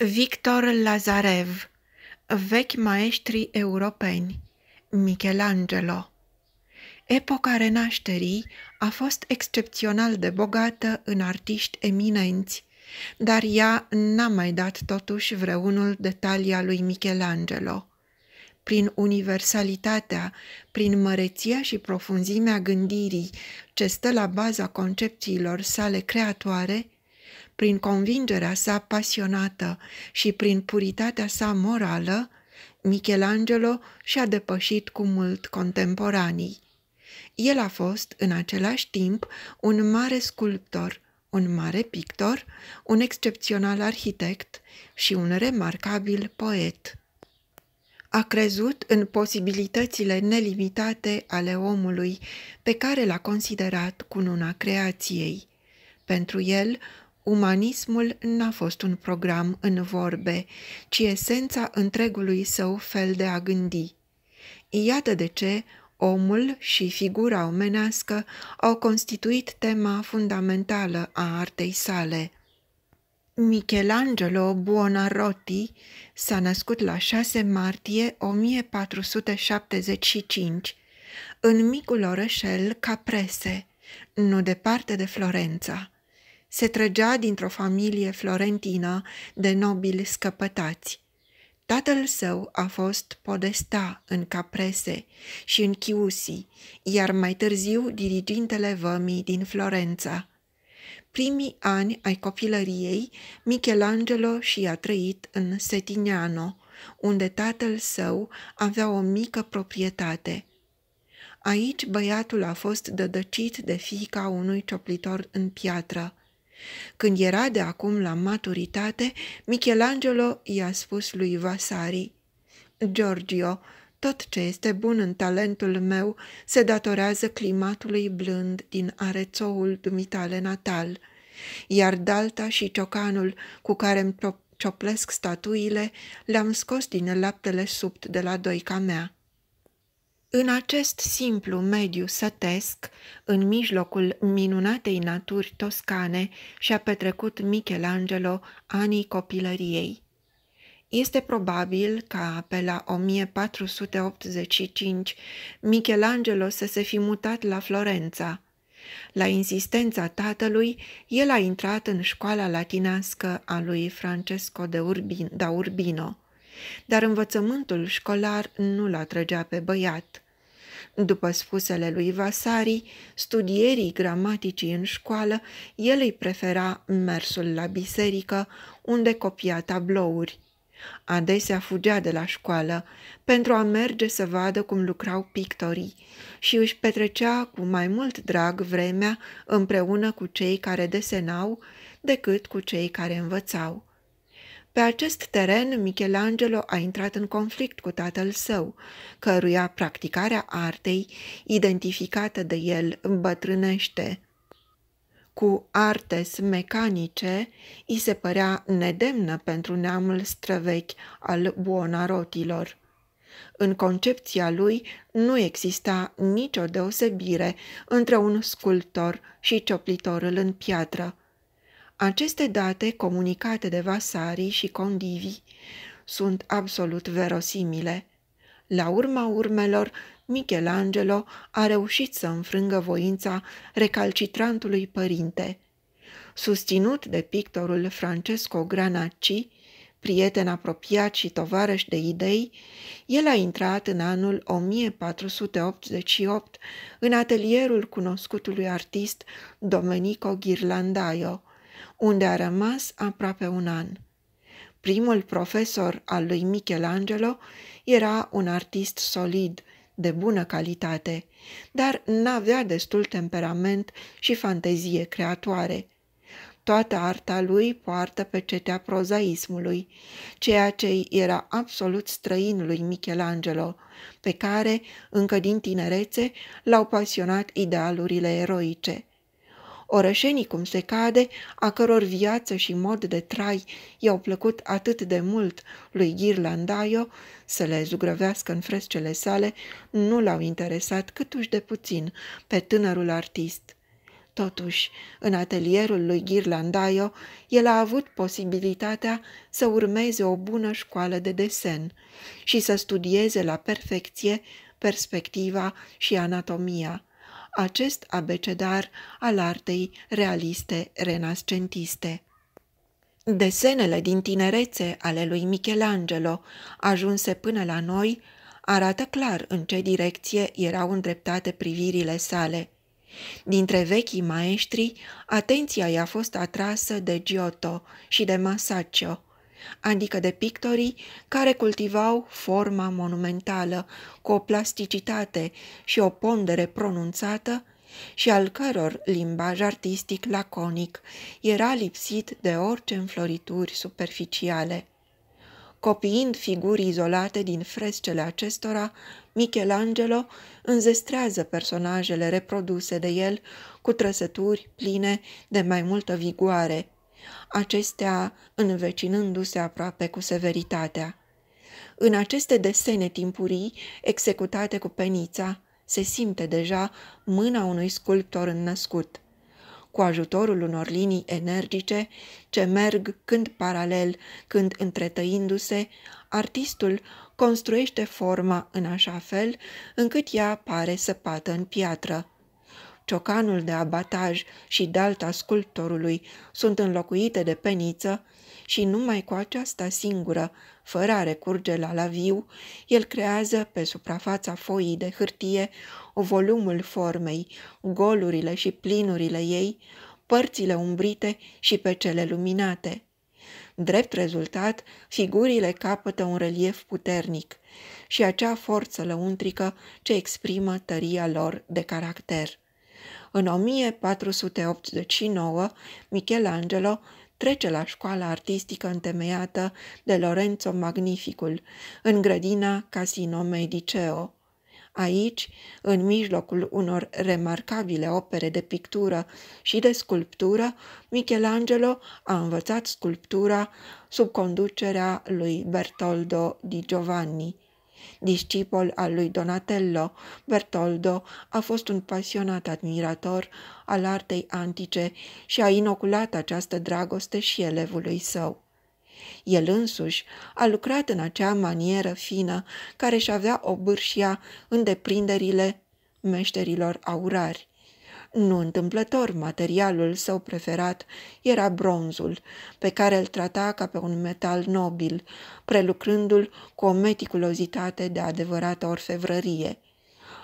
Victor Lazarev Vechi maestri europeni Michelangelo Epoca renașterii a fost excepțional de bogată în artiști eminenți, dar ea n-a mai dat totuși vreunul de lui Michelangelo. Prin universalitatea, prin măreția și profunzimea gândirii ce stă la baza concepțiilor sale creatoare, prin convingerea sa pasionată și prin puritatea sa morală, Michelangelo și-a depășit cu mult contemporanii. El a fost, în același timp, un mare sculptor, un mare pictor, un excepțional arhitect și un remarcabil poet. A crezut în posibilitățile nelimitate ale omului, pe care l-a considerat cununa creației. Pentru el, Umanismul n-a fost un program în vorbe, ci esența întregului său fel de a gândi. Iată de ce omul și figura omenească au constituit tema fundamentală a artei sale. Michelangelo Buonarroti s-a născut la 6 martie 1475 în micul orășel Caprese, nu departe de Florența. Se trăgea dintr-o familie florentină de nobili scăpătați. Tatăl său a fost podesta în Caprese și în Chiusi, iar mai târziu dirigintele vămii din Florența. Primii ani ai copilăriei, Michelangelo și-a trăit în Setignano, unde tatăl său avea o mică proprietate. Aici băiatul a fost dădăcit de fiica unui cioplitor în piatră – când era de acum la maturitate, Michelangelo i-a spus lui Vasari, Giorgio, tot ce este bun în talentul meu se datorează climatului blând din arețoul dumitale natal, iar dalta și ciocanul cu care îmi cioplesc statuile le-am scos din laptele subt de la doica mea. În acest simplu mediu sătesc, în mijlocul minunatei naturi toscane, și-a petrecut Michelangelo anii copilăriei. Este probabil ca pe la 1485 Michelangelo să se fi mutat la Florența. La insistența tatălui, el a intrat în școala latinească a lui Francesco de Urbin, da Urbino, dar învățământul școlar nu l atrăgea pe băiat – după spusele lui Vasari, studierii gramaticii în școală, el îi prefera mersul la biserică, unde copia tablouri. Adesea fugea de la școală pentru a merge să vadă cum lucrau pictorii și își petrecea cu mai mult drag vremea împreună cu cei care desenau decât cu cei care învățau. Pe acest teren, Michelangelo a intrat în conflict cu tatăl său, căruia practicarea artei, identificată de el, îmbătrânește. Cu artes mecanice, i se părea nedemnă pentru neamul străvechi al buonarotilor. În concepția lui nu exista nicio deosebire între un sculptor și cioplitorul în piatră – aceste date comunicate de Vasari și condivii sunt absolut verosimile. La urma urmelor, Michelangelo a reușit să înfrângă voința recalcitrantului părinte. Susținut de pictorul Francesco Granacci, prieten apropiat și tovarăș de idei, el a intrat în anul 1488 în atelierul cunoscutului artist Domenico Ghirlandaio unde a rămas aproape un an. Primul profesor al lui Michelangelo era un artist solid, de bună calitate, dar n-avea destul temperament și fantezie creatoare. Toată arta lui poartă pe cetea prozaismului, ceea ce era absolut străin lui Michelangelo, pe care, încă din tinerețe, l-au pasionat idealurile eroice – orășenii cum se cade, a căror viață și mod de trai i-au plăcut atât de mult lui Ghirlandaio, să le zugrăvească în frescele sale, nu l-au interesat câtuși de puțin pe tânărul artist. Totuși, în atelierul lui Ghirlandaio, el a avut posibilitatea să urmeze o bună școală de desen și să studieze la perfecție perspectiva și anatomia acest abecedar al artei realiste renascentiste. Desenele din tinerețe ale lui Michelangelo, ajunse până la noi, arată clar în ce direcție erau îndreptate privirile sale. Dintre vechii maestri, atenția i-a fost atrasă de Giotto și de Masaccio, adică de pictorii care cultivau forma monumentală cu o plasticitate și o pondere pronunțată și al căror limbaj artistic laconic era lipsit de orice înflorituri superficiale. Copiind figuri izolate din frescele acestora, Michelangelo înzestrează personajele reproduse de el cu trăsături pline de mai multă vigoare, acestea învecinându-se aproape cu severitatea. În aceste desene timpurii, executate cu penița, se simte deja mâna unui sculptor înnăscut. Cu ajutorul unor linii energice, ce merg când paralel, când întretăindu-se, artistul construiește forma în așa fel încât ea pare săpată în piatră ciocanul de abataj și dalta sculptorului sunt înlocuite de peniță și numai cu aceasta singură, fără a recurge la laviu, el creează pe suprafața foii de hârtie o volumul formei, golurile și plinurile ei, părțile umbrite și pe cele luminate. Drept rezultat, figurile capătă un relief puternic și acea forță lăuntrică ce exprimă tăria lor de caracter. În 1489, Michelangelo trece la școala artistică întemeiată de Lorenzo Magnificul, în grădina Casino Mediceo. Aici, în mijlocul unor remarcabile opere de pictură și de sculptură, Michelangelo a învățat sculptura sub conducerea lui Bertoldo di Giovanni. Discipol al lui Donatello, Bertoldo a fost un pasionat admirator al artei antice și a inoculat această dragoste și elevului său. El însuși a lucrat în acea manieră fină care și avea obârșia în deprinderile meșterilor aurari. Nu întâmplător, materialul său preferat era bronzul, pe care îl trata ca pe un metal nobil, prelucrându-l cu o meticulozitate de adevărată orfevrărie.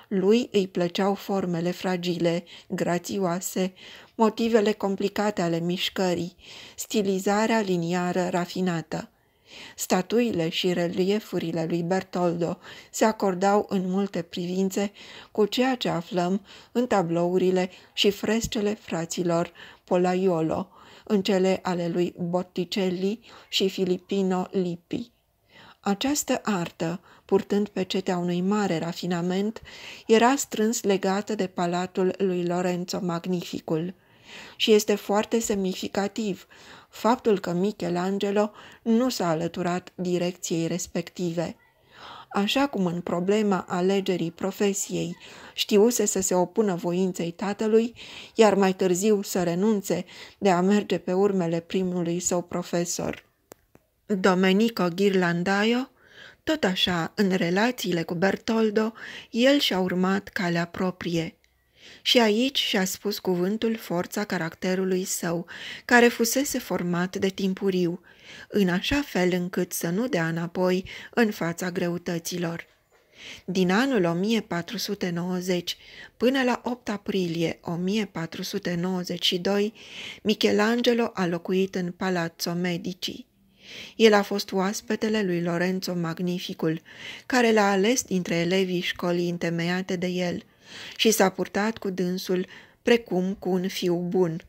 Lui îi plăceau formele fragile, grațioase, motivele complicate ale mișcării, stilizarea liniară rafinată. Statuile și reliefurile lui Bertoldo se acordau în multe privințe cu ceea ce aflăm în tablourile și frescele fraților Polaiolo, în cele ale lui Botticelli și Filipino Lippi. Această artă, purtând pecetea unui mare rafinament, era strâns legată de palatul lui Lorenzo Magnificul și este foarte semnificativ faptul că Michelangelo nu s-a alăturat direcției respective. Așa cum în problema alegerii profesiei știuse să se opună voinței tatălui, iar mai târziu să renunțe de a merge pe urmele primului său profesor. Domenico Ghirlandaio, tot așa, în relațiile cu Bertoldo, el și-a urmat calea proprie – și aici și-a spus cuvântul forța caracterului său, care fusese format de timpuriu, în așa fel încât să nu dea înapoi în fața greutăților. Din anul 1490 până la 8 aprilie 1492, Michelangelo a locuit în Palazzo Medici. El a fost oaspetele lui Lorenzo Magnificul, care l-a ales dintre elevii școlii întemeiate de el, și s-a purtat cu dânsul precum cu un fiu bun.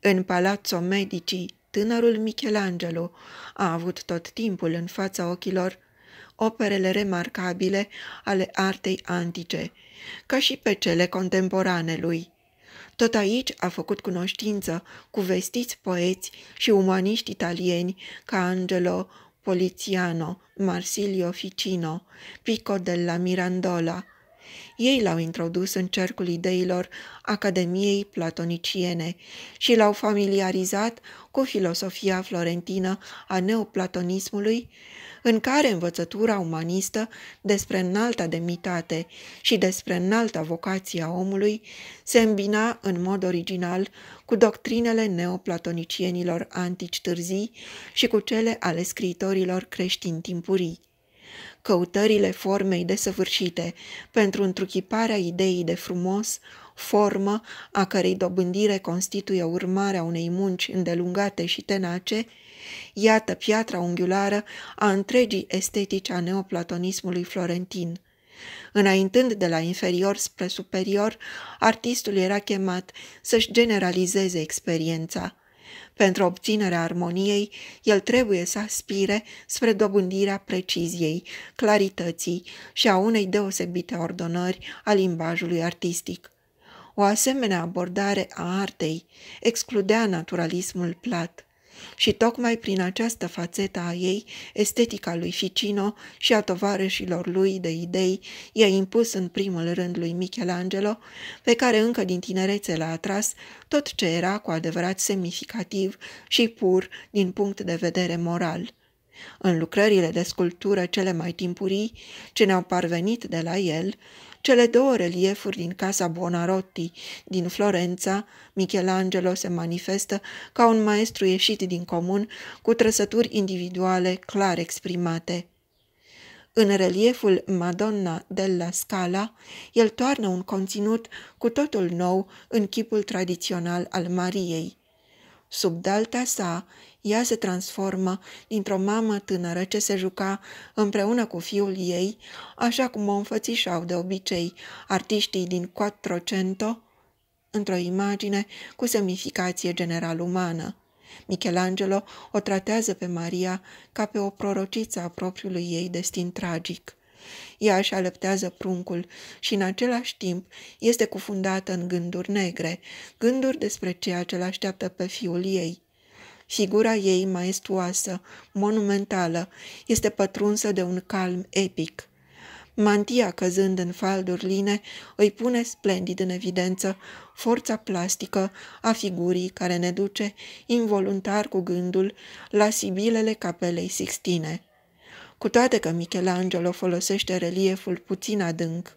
În Palazzo Medici, tânărul Michelangelo a avut tot timpul în fața ochilor operele remarcabile ale artei antice, ca și pe cele contemporane lui. Tot aici a făcut cunoștință cu vestiți poeți și umaniști italieni ca Angelo Poliziano, Marsilio Ficino, Pico della Mirandola, ei l-au introdus în cercul ideilor Academiei Platoniciene și l-au familiarizat cu filosofia florentină a neoplatonismului, în care învățătura umanistă despre înalta demnitate și despre înalta vocație a omului se îmbina în mod original cu doctrinele neoplatonicienilor antici târzii și cu cele ale scriitorilor creștini timpurii căutările formei desăvârșite pentru întruchiparea ideii de frumos, formă a cărei dobândire constituie urmarea unei munci îndelungate și tenace, iată piatra unghiulară a întregii estetici a neoplatonismului florentin – Înaintând de la inferior spre superior, artistul era chemat să-și generalizeze experiența, pentru obținerea armoniei, el trebuie să aspire spre dobândirea preciziei, clarității și a unei deosebite ordonări a limbajului artistic. O asemenea abordare a artei excludea naturalismul plat – și tocmai prin această fațetă a ei, estetica lui Ficino și a tovarășilor lui de idei, i-a impus în primul rând lui Michelangelo, pe care încă din tinerețe l-a atras tot ce era cu adevărat semnificativ și pur din punct de vedere moral. În lucrările de sculptură cele mai timpurii, ce ne-au parvenit de la el, cele două reliefuri din casa Buonarroti din Florența, Michelangelo se manifestă ca un maestru ieșit din comun cu trăsături individuale clar exprimate. În relieful Madonna della Scala, el toarnă un conținut cu totul nou în chipul tradițional al Mariei. Sub dalta sa ea se transformă dintr-o mamă tânără ce se juca împreună cu fiul ei, așa cum o înfățișau de obicei artiștii din Quattrocento, într-o imagine cu semnificație general umană. Michelangelo o tratează pe Maria ca pe o prorociță a propriului ei destin tragic. Ea își alăptează pruncul și în același timp este cufundată în gânduri negre, gânduri despre ceea ce l așteaptă pe fiul ei. Figura ei maestuoasă, monumentală, este pătrunsă de un calm epic. Mantia căzând în falduri line îi pune splendid în evidență forța plastică a figurii care ne duce, involuntar cu gândul, la sibilele capelei Sixtine. Cu toate că Michelangelo folosește relieful puțin adânc.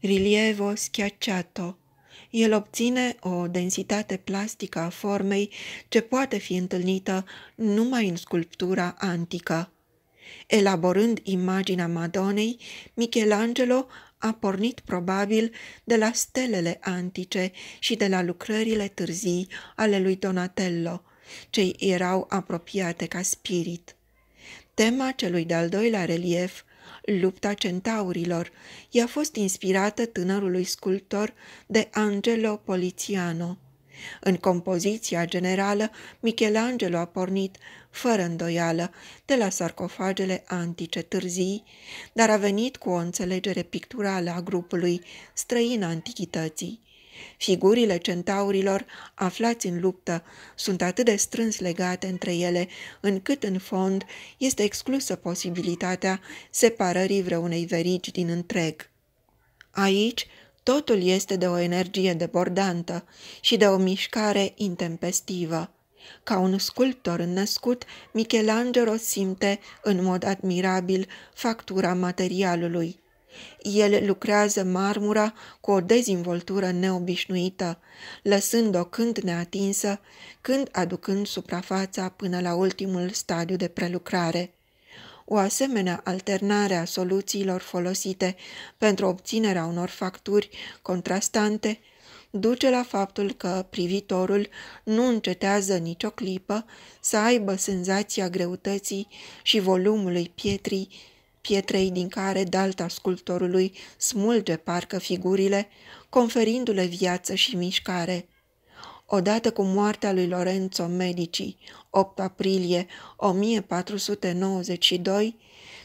Rilievo schiacciato el obține o densitate plastică a formei ce poate fi întâlnită numai în sculptura antică. Elaborând imaginea Madonei, Michelangelo a pornit probabil de la stelele antice și de la lucrările târzii ale lui Donatello, cei erau apropiate ca spirit. Tema celui de-al doilea relief – Lupta centaurilor. I-a fost inspirată tânărului sculptor de Angelo Poliziano. În compoziția generală, Michelangelo a pornit, fără îndoială, de la sarcofagele antice târzii, dar a venit cu o înțelegere picturală a grupului străin antichității. Figurile centaurilor aflați în luptă sunt atât de strâns legate între ele, încât în fond este exclusă posibilitatea separării vreunei verigi din întreg. Aici, totul este de o energie debordantă și de o mișcare intempestivă. Ca un sculptor înnăscut, Michelangelo simte în mod admirabil factura materialului. El lucrează marmura cu o dezvoltură neobișnuită, lăsând-o când neatinsă, când aducând suprafața până la ultimul stadiu de prelucrare. O asemenea alternare a soluțiilor folosite pentru obținerea unor facturi contrastante duce la faptul că privitorul nu încetează nicio clipă să aibă senzația greutății și volumului pietrii pietrei din care dalta sculptorului smulge parcă figurile, conferindu-le viață și mișcare. Odată cu moartea lui Lorenzo Medici, 8 aprilie 1492,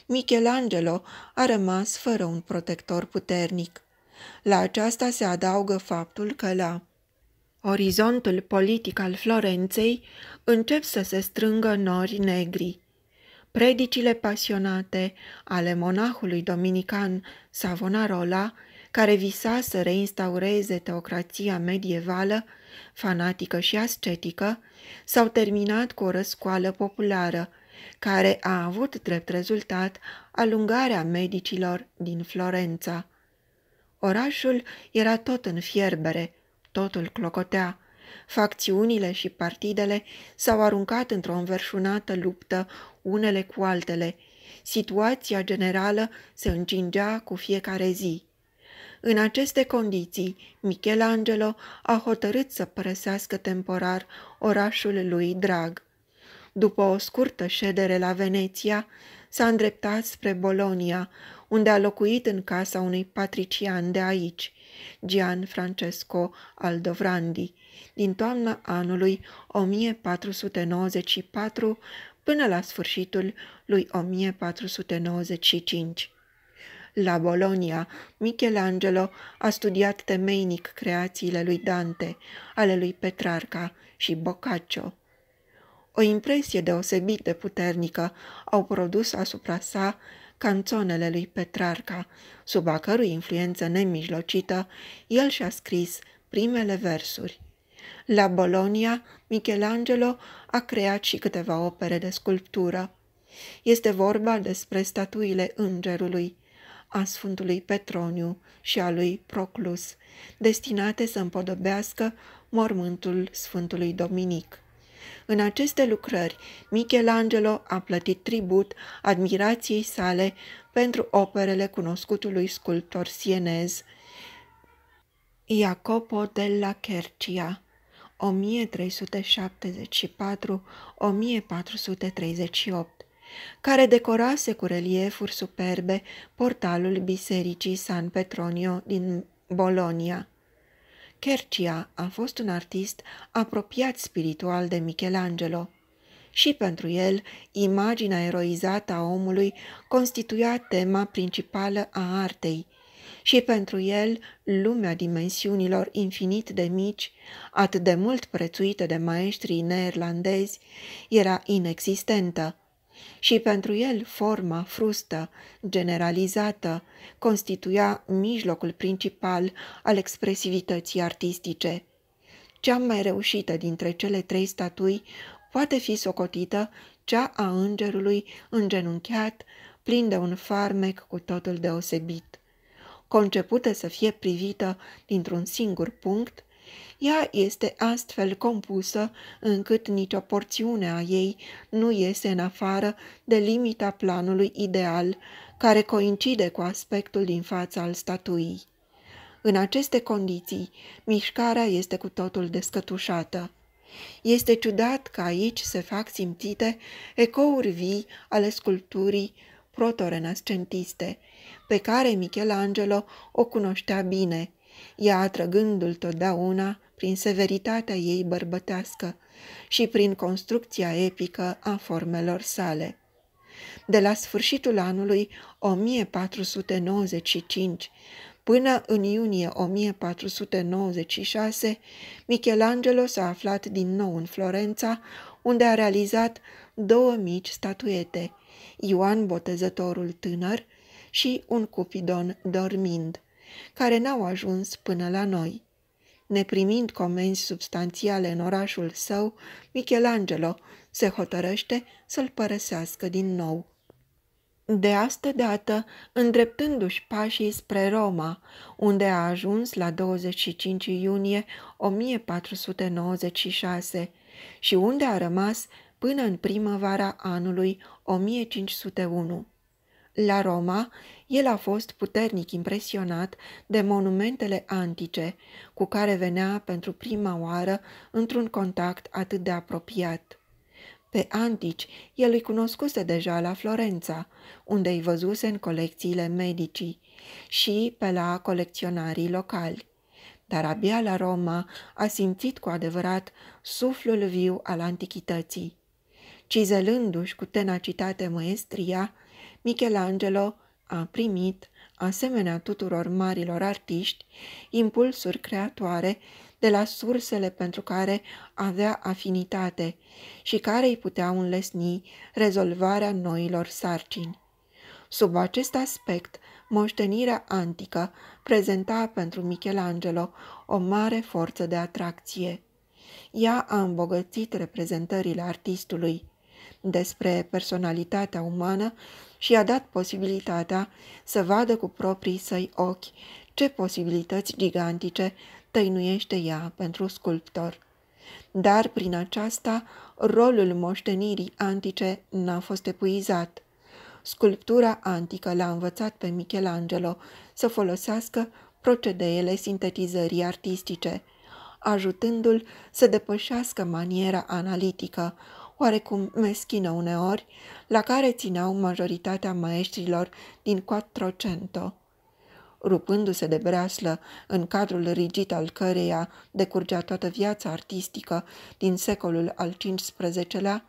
Michelangelo a rămas fără un protector puternic. La aceasta se adaugă faptul că la orizontul politic al Florenței încep să se strângă nori negri predicile pasionate ale monahului dominican Savonarola, care visa să reinstaureze teocrația medievală, fanatică și ascetică, s-au terminat cu o răscoală populară, care a avut drept rezultat alungarea medicilor din Florența. Orașul era tot în fierbere, totul clocotea, facțiunile și partidele s-au aruncat într-o înverșunată luptă unele cu altele. Situația generală se încingea cu fiecare zi. În aceste condiții, Michelangelo a hotărât să părăsească temporar orașul lui drag. După o scurtă ședere la Veneția, s-a îndreptat spre Bolonia, unde a locuit în casa unui patrician de aici, Gian Francesco Aldovrandi, din toamna anului 1494 până la sfârșitul lui 1495. La Bologna, Michelangelo a studiat temeinic creațiile lui Dante, ale lui Petrarca și Boccaccio. O impresie deosebit de puternică au produs asupra sa canțonele lui Petrarca, sub a cărui influență nemijlocită el și-a scris primele versuri. La Bologna, Michelangelo a creat și câteva opere de sculptură. Este vorba despre statuile îngerului, a Sfântului Petroniu și a lui Proclus, destinate să împodobească mormântul Sfântului Dominic. În aceste lucrări, Michelangelo a plătit tribut admirației sale pentru operele cunoscutului sculptor sienez Jacopo della Chercia. 1374-1438, care decorase cu reliefuri superbe portalul bisericii San Petronio din Bologna. Kercia a fost un artist apropiat spiritual de Michelangelo. Și pentru el, imaginea eroizată a omului constituia tema principală a artei, și pentru el lumea dimensiunilor infinit de mici, atât de mult prețuită de maestrii neerlandezi, era inexistentă. Și pentru el forma frustă, generalizată, constituia mijlocul principal al expresivității artistice. Cea mai reușită dintre cele trei statui poate fi socotită cea a îngerului îngenunchiat, plin de un farmec cu totul deosebit concepută să fie privită dintr-un singur punct, ea este astfel compusă încât nicio porțiune a ei nu iese în afară de limita planului ideal, care coincide cu aspectul din fața al statuii. În aceste condiții, mișcarea este cu totul descătușată. Este ciudat că aici se fac simțite ecouri vii ale sculpturii protorenascentiste, pe care Michelangelo o cunoștea bine, ea atrăgându-l totdeauna prin severitatea ei bărbătească și prin construcția epică a formelor sale. De la sfârșitul anului 1495 până în iunie 1496, Michelangelo s-a aflat din nou în Florența, unde a realizat două mici statuete, Ioan Botezătorul Tânăr și un cupidon dormind, care n-au ajuns până la noi. Neprimind comenzi substanțiale în orașul său, Michelangelo se hotărăște să-l părăsească din nou. De astă dată, îndreptându-și pașii spre Roma, unde a ajuns la 25 iunie 1496 și unde a rămas până în primăvara anului 1501. La Roma, el a fost puternic impresionat de monumentele antice cu care venea pentru prima oară într-un contact atât de apropiat. Pe antici, el îi cunoscuse deja la Florența, unde îi văzuse în colecțiile medicii și pe la colecționarii locali. Dar abia la Roma a simțit cu adevărat suflul viu al antichității. Cizelându-și cu tenacitate maestria, Michelangelo a primit, asemenea tuturor marilor artiști, impulsuri creatoare de la sursele pentru care avea afinitate și care îi puteau înlesni rezolvarea noilor sarcini. Sub acest aspect, moștenirea antică prezenta pentru Michelangelo o mare forță de atracție. Ea a îmbogățit reprezentările artistului, despre personalitatea umană și a dat posibilitatea să vadă cu proprii săi ochi ce posibilități gigantice tăinuiește ea pentru sculptor. Dar prin aceasta rolul moștenirii antice n-a fost epuizat. Sculptura antică l-a învățat pe Michelangelo să folosească procedeele sintetizării artistice, ajutându-l să depășească maniera analitică, oarecum meschină uneori, la care țineau majoritatea maestrilor din Quattrocento. Rupându-se de breaslă în cadrul rigid al căreia decurgea toată viața artistică din secolul al XV-lea,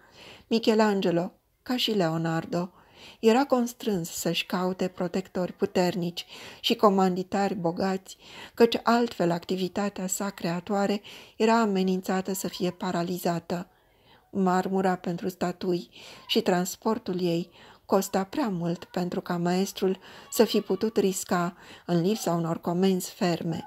Michelangelo, ca și Leonardo, era constrâns să-și caute protectori puternici și comanditari bogați, căci altfel activitatea sa creatoare era amenințată să fie paralizată marmura pentru statui și transportul ei costa prea mult pentru ca maestrul să fi putut risca în lipsa unor comenzi ferme.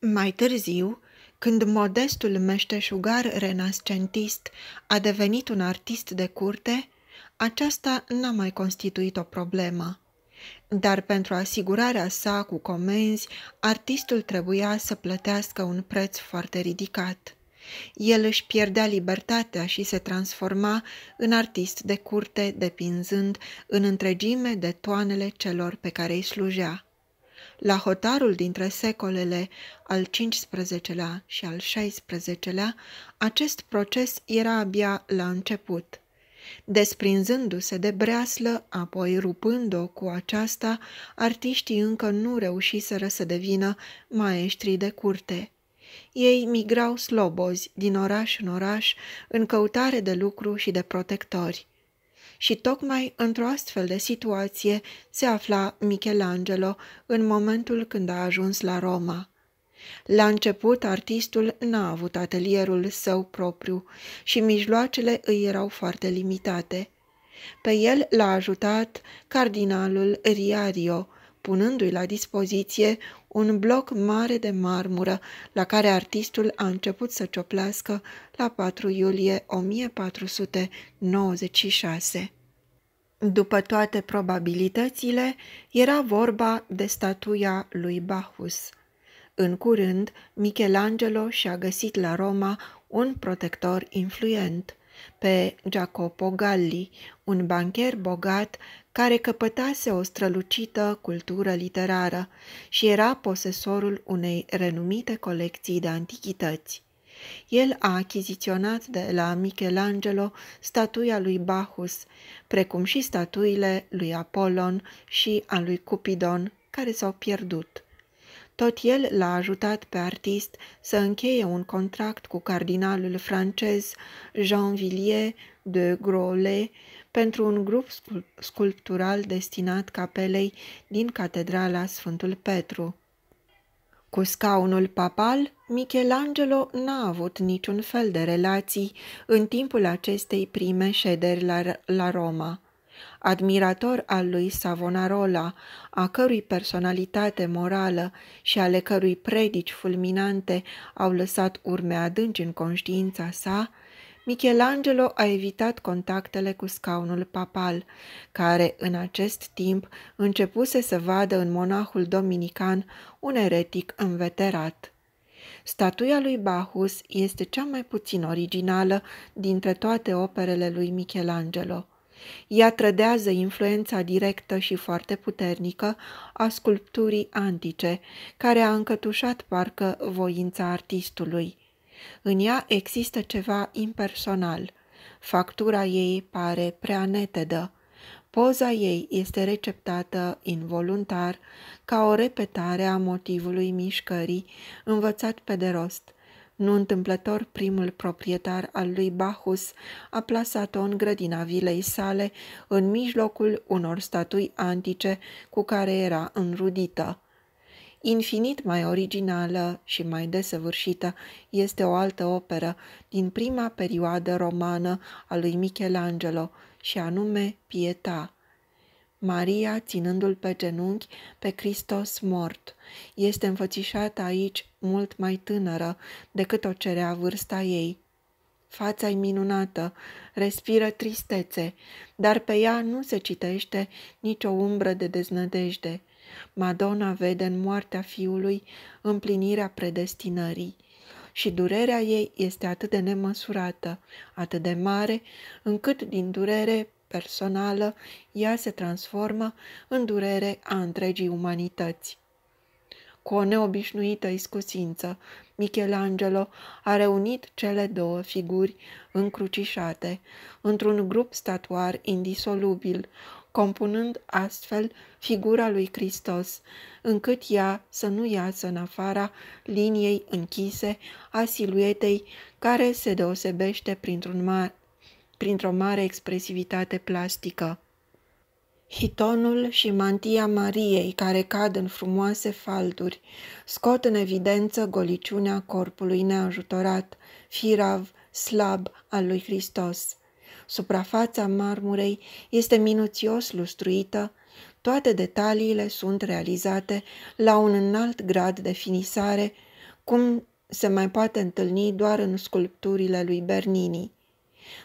Mai târziu, când modestul meșteșugar renascentist a devenit un artist de curte, aceasta n-a mai constituit o problemă. Dar pentru asigurarea sa cu comenzi, artistul trebuia să plătească un preț foarte ridicat. El își pierdea libertatea și se transforma în artist de curte, depinzând în întregime de toanele celor pe care îi slujea. La hotarul dintre secolele al XV-lea și al XVI-lea, acest proces era abia la început – Desprinzându-se de breaslă, apoi rupând-o cu aceasta, artiștii încă nu reușiseră să devină maestrii de curte. Ei migrau slobozi din oraș în oraș în căutare de lucru și de protectori. Și tocmai într-o astfel de situație se afla Michelangelo în momentul când a ajuns la Roma. La început, artistul n-a avut atelierul său propriu și mijloacele îi erau foarte limitate. Pe el l-a ajutat cardinalul Riario, punându-i la dispoziție un bloc mare de marmură la care artistul a început să cioplească la 4 iulie 1496. După toate probabilitățile, era vorba de statuia lui Bahus. În curând, Michelangelo și-a găsit la Roma un protector influent, pe Jacopo Galli, un bancher bogat care căpătase o strălucită cultură literară și era posesorul unei renumite colecții de antichități. El a achiziționat de la Michelangelo statuia lui Bacchus, precum și statuile lui Apollon și a lui Cupidon, care s-au pierdut. Tot el l-a ajutat pe artist să încheie un contract cu cardinalul francez Jean Villiers de Grolet pentru un grup sculptural destinat capelei din Catedrala Sfântul Petru. Cu scaunul papal, Michelangelo n-a avut niciun fel de relații în timpul acestei prime șederi la, la Roma. Admirator al lui Savonarola, a cărui personalitate morală și ale cărui predici fulminante au lăsat urme adânci în conștiința sa, Michelangelo a evitat contactele cu scaunul papal, care în acest timp începuse să vadă în monahul dominican un eretic înveterat. Statuia lui Bahus este cea mai puțin originală dintre toate operele lui Michelangelo. Ea trădează influența directă și foarte puternică a sculpturii antice, care a încătușat parcă voința artistului. În ea există ceva impersonal. Factura ei pare prea netedă. Poza ei este receptată involuntar ca o repetare a motivului mișcării învățat pe de rost. Nu întâmplător, primul proprietar al lui Bacchus a plasat-o în grădina vilei sale, în mijlocul unor statui antice cu care era înrudită. Infinit mai originală și mai desăvârșită este o altă operă din prima perioadă romană a lui Michelangelo, și anume Pieta. Maria, ținându-l pe genunchi pe Hristos mort, este înfățișată aici mult mai tânără decât o cerea vârsta ei. Fața e minunată, respiră tristețe, dar pe ea nu se citește nicio umbră de deznădejde – Madonna vede în moartea fiului împlinirea predestinării și durerea ei este atât de nemăsurată, atât de mare, încât din durere personală ea se transformă în durere a întregii umanități. Cu o neobișnuită iscusință, Michelangelo a reunit cele două figuri încrucișate într-un grup statuar indisolubil, compunând astfel figura lui Hristos, încât ea să nu iasă în afara liniei închise a siluetei care se deosebește printr-un mare printr-o mare expresivitate plastică. Hitonul și mantia Mariei, care cad în frumoase falduri scot în evidență goliciunea corpului neajutorat, firav, slab al lui Hristos. Suprafața marmurei este minuțios lustruită, toate detaliile sunt realizate la un înalt grad de finisare, cum se mai poate întâlni doar în sculpturile lui Bernini.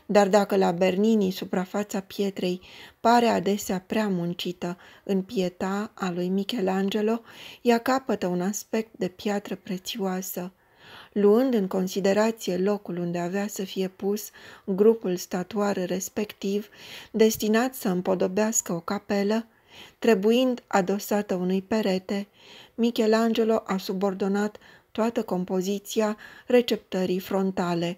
Dar dacă la Bernini suprafața pietrei pare adesea prea muncită în pieta a lui Michelangelo, ea capătă un aspect de piatră prețioasă, luând în considerație locul unde avea să fie pus grupul statuar respectiv, destinat să împodobească o capelă, trebuind adosată unui perete, Michelangelo a subordonat toată compoziția receptării frontale.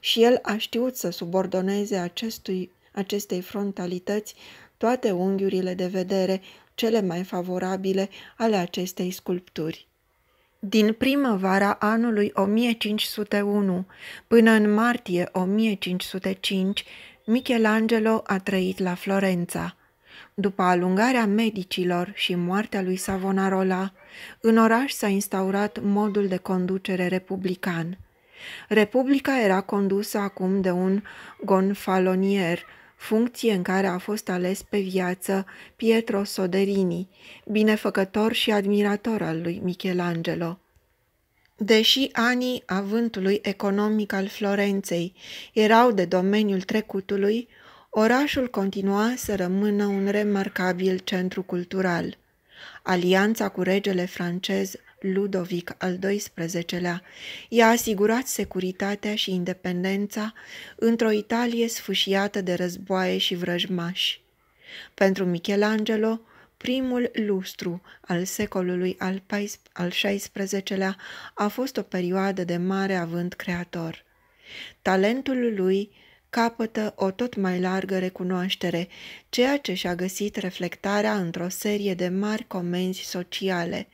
Și el a știut să subordoneze acestui, acestei frontalități toate unghiurile de vedere cele mai favorabile ale acestei sculpturi. Din primăvara anului 1501 până în martie 1505, Michelangelo a trăit la Florența. După alungarea medicilor și moartea lui Savonarola, în oraș s-a instaurat modul de conducere republican. Republica era condusă acum de un gonfalonier, funcție în care a fost ales pe viață Pietro Soderini, binefăcător și admirator al lui Michelangelo. Deși anii avântului economic al Florenței erau de domeniul trecutului, orașul continua să rămână un remarcabil centru cultural. Alianța cu regele francez Ludovic al XII-lea i-a asigurat securitatea și independența într-o Italie sfâșiată de războaie și vrăjmași. Pentru Michelangelo, primul lustru al secolului al, XVI-lea a fost o perioadă de mare avânt creator. Talentul lui capătă o tot mai largă recunoaștere, ceea ce și-a găsit reflectarea într-o serie de mari comenzi sociale,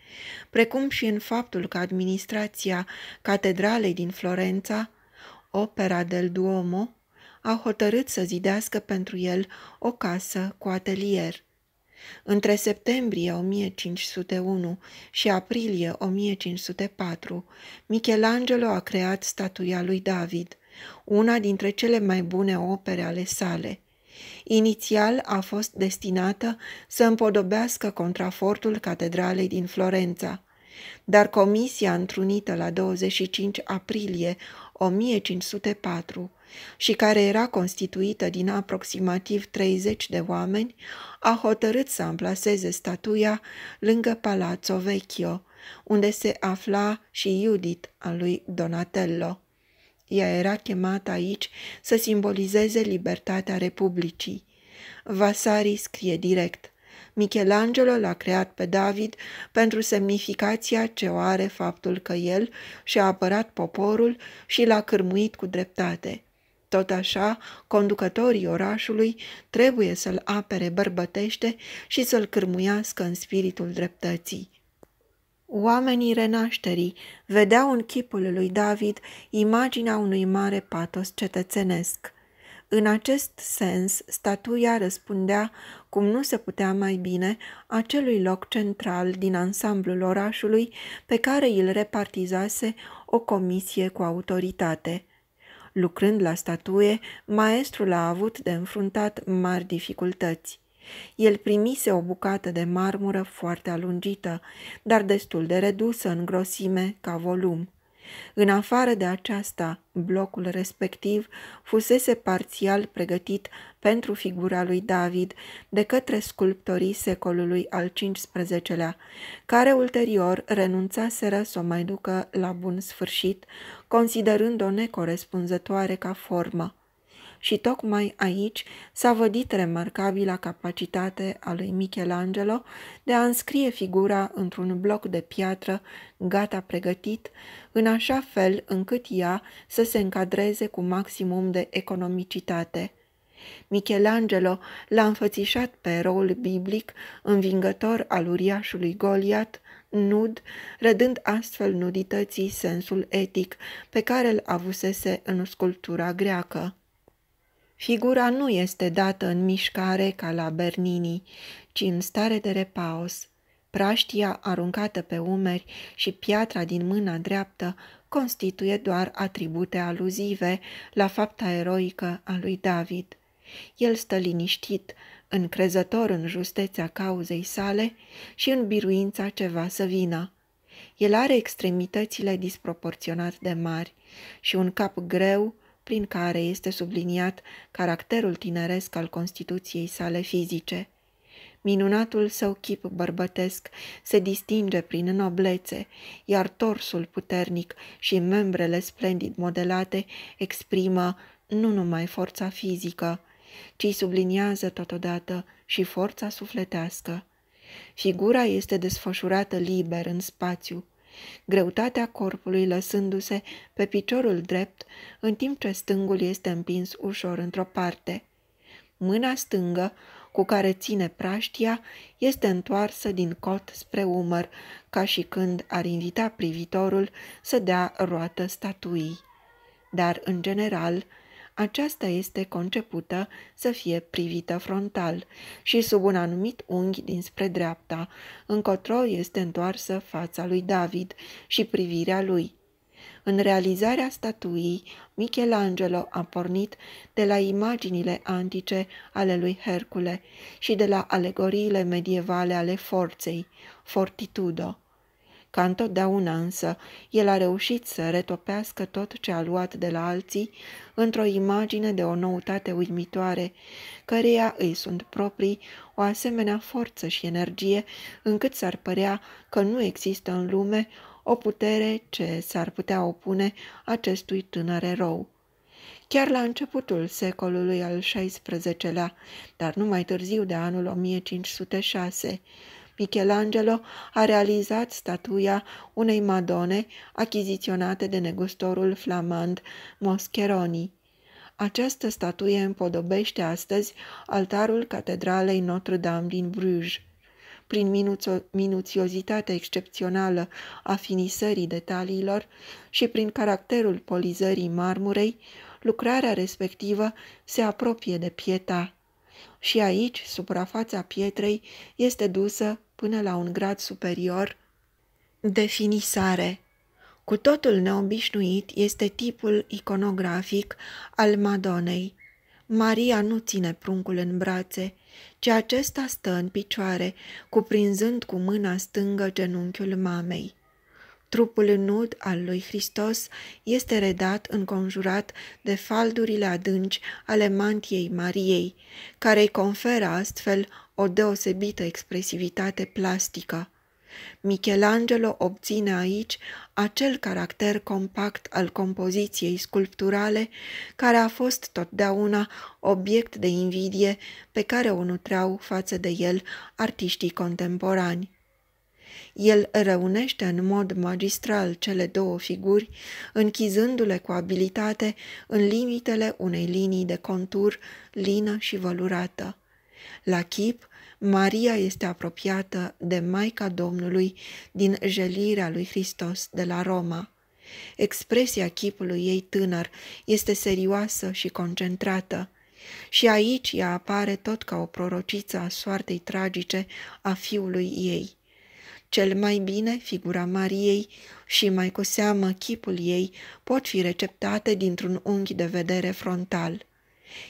precum și în faptul că administrația Catedralei din Florența, opera del Duomo, a hotărât să zidească pentru el o casă cu atelier. Între septembrie 1501 și aprilie 1504, Michelangelo a creat statuia lui David – una dintre cele mai bune opere ale sale. Inițial a fost destinată să împodobească contrafortul catedralei din Florența, dar comisia întrunită la 25 aprilie 1504 și care era constituită din aproximativ 30 de oameni, a hotărât să amplaseze statuia lângă Palazzo Vecchio, unde se afla și Judith a lui Donatello. Ea era chemată aici să simbolizeze libertatea Republicii. Vasari scrie direct. Michelangelo l-a creat pe David pentru semnificația ce o are faptul că el și-a apărat poporul și l-a cârmuit cu dreptate. Tot așa, conducătorii orașului trebuie să-l apere bărbătește și să-l cârmuiască în spiritul dreptății. Oamenii renașterii vedeau în chipul lui David imaginea unui mare patos cetățenesc. În acest sens, statuia răspundea, cum nu se putea mai bine, acelui loc central din ansamblul orașului pe care îl repartizase o comisie cu autoritate. Lucrând la statuie, maestrul a avut de înfruntat mari dificultăți. El primise o bucată de marmură foarte alungită, dar destul de redusă în grosime ca volum. În afară de aceasta, blocul respectiv fusese parțial pregătit pentru figura lui David de către sculptorii secolului al XV-lea, care ulterior renunțaseră să o mai ducă la bun sfârșit, considerând-o necorespunzătoare ca formă și tocmai aici s-a vădit remarcabila capacitate a lui Michelangelo de a înscrie figura într-un bloc de piatră gata pregătit, în așa fel încât ea să se încadreze cu maximum de economicitate. Michelangelo l-a înfățișat pe rol biblic învingător al uriașului Goliat, nud, redând astfel nudității sensul etic pe care îl avusese în sculptura greacă. Figura nu este dată în mișcare ca la Bernini, ci în stare de repaus. Praștia aruncată pe umeri și piatra din mâna dreaptă constituie doar atribute aluzive la fapta eroică a lui David. El stă liniștit, încrezător în justețea cauzei sale și în biruința ce va să vină. El are extremitățile disproporționat de mari și un cap greu prin care este subliniat caracterul tineresc al constituției sale fizice. Minunatul său chip bărbătesc se distinge prin noblețe, iar torsul puternic și membrele splendid modelate exprimă nu numai forța fizică, ci subliniază totodată și forța sufletească. Figura este desfășurată liber în spațiu, greutatea corpului lăsându-se pe piciorul drept, în timp ce stângul este împins ușor într-o parte. Mâna stângă, cu care ține praștia, este întoarsă din cot spre umăr, ca și când ar invita privitorul să dea roată statuii. Dar, în general, aceasta este concepută să fie privită frontal și sub un anumit unghi dinspre dreapta, încotro este întoarsă fața lui David și privirea lui. În realizarea statuii, Michelangelo a pornit de la imaginile antice ale lui Hercule și de la alegoriile medievale ale forței, fortitudo. Ca întotdeauna însă, el a reușit să retopească tot ce a luat de la alții într-o imagine de o noutate uimitoare, căreia îi sunt proprii o asemenea forță și energie încât s-ar părea că nu există în lume o putere ce s-ar putea opune acestui tânăr erou chiar la începutul secolului al XVI-lea, dar nu mai târziu de anul 1506. Michelangelo a realizat statuia unei madone achiziționate de negustorul flamand Moscheroni. Această statuie împodobește astăzi altarul Catedralei Notre-Dame din Bruges. Prin minuțo- minuțiozitatea excepțională a finisării detaliilor și prin caracterul polizării marmurei, lucrarea respectivă se apropie de pieta. Și aici suprafața pietrei este dusă până la un grad superior de finisare. Cu totul neobișnuit este tipul iconografic al Madonei. Maria nu ține pruncul în brațe, ci acesta stă în picioare, cuprinzând cu mâna stângă genunchiul mamei. Trupul nud al lui Hristos este redat înconjurat de faldurile adânci ale mantiei Mariei, care îi conferă astfel o deosebită expresivitate plastică. Michelangelo obține aici acel caracter compact al compoziției sculpturale care a fost totdeauna obiect de invidie pe care o nutreau față de el artiștii contemporani. El răunește în mod magistral cele două figuri, închizându-le cu abilitate în limitele unei linii de contur lină și vălurată. La chip, Maria este apropiată de Maica Domnului din jelirea lui Hristos de la Roma. Expresia chipului ei tânăr este serioasă și concentrată. Și aici ea apare tot ca o prorociță a soartei tragice a fiului ei. Cel mai bine figura Mariei și mai cu seamă chipul ei pot fi receptate dintr-un unghi de vedere frontal.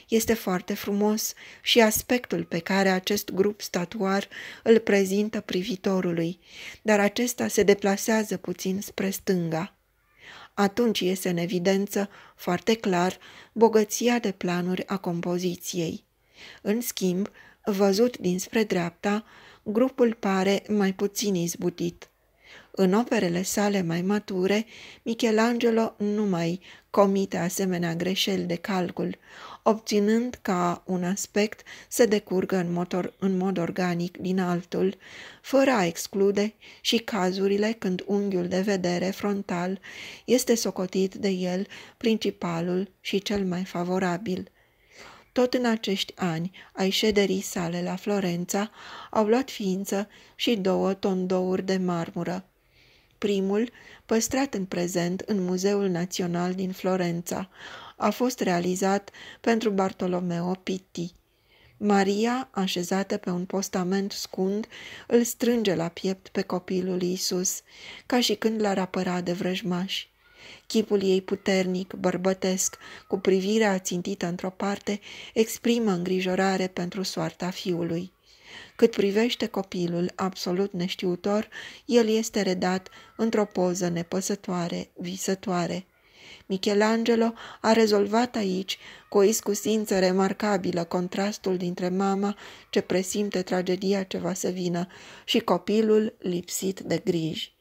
Este foarte frumos și aspectul pe care acest grup statuar îl prezintă privitorului, dar acesta se deplasează puțin spre stânga. Atunci iese în evidență, foarte clar, bogăția de planuri a compoziției. În schimb, văzut dinspre dreapta, grupul pare mai puțin izbutit. În operele sale mai mature, Michelangelo nu mai comite asemenea greșeli de calcul, obținând ca un aspect să decurgă în, motor, în mod organic din altul, fără a exclude și cazurile când unghiul de vedere frontal este socotit de el principalul și cel mai favorabil – tot în acești ani ai șederii sale la Florența au luat ființă și două tondouri de marmură. Primul, păstrat în prezent în Muzeul Național din Florența, a fost realizat pentru Bartolomeo Pitti. Maria, așezată pe un postament scund, îl strânge la piept pe copilul Iisus, ca și când l-ar apăra de vrăjmași. Chipul ei puternic, bărbătesc, cu privirea țintită într-o parte, exprimă îngrijorare pentru soarta fiului. Cât privește copilul absolut neștiutor, el este redat într-o poză nepăsătoare, visătoare. Michelangelo a rezolvat aici, cu o iscusință remarcabilă, contrastul dintre mama, ce presimte tragedia ce va să vină, și copilul lipsit de griji.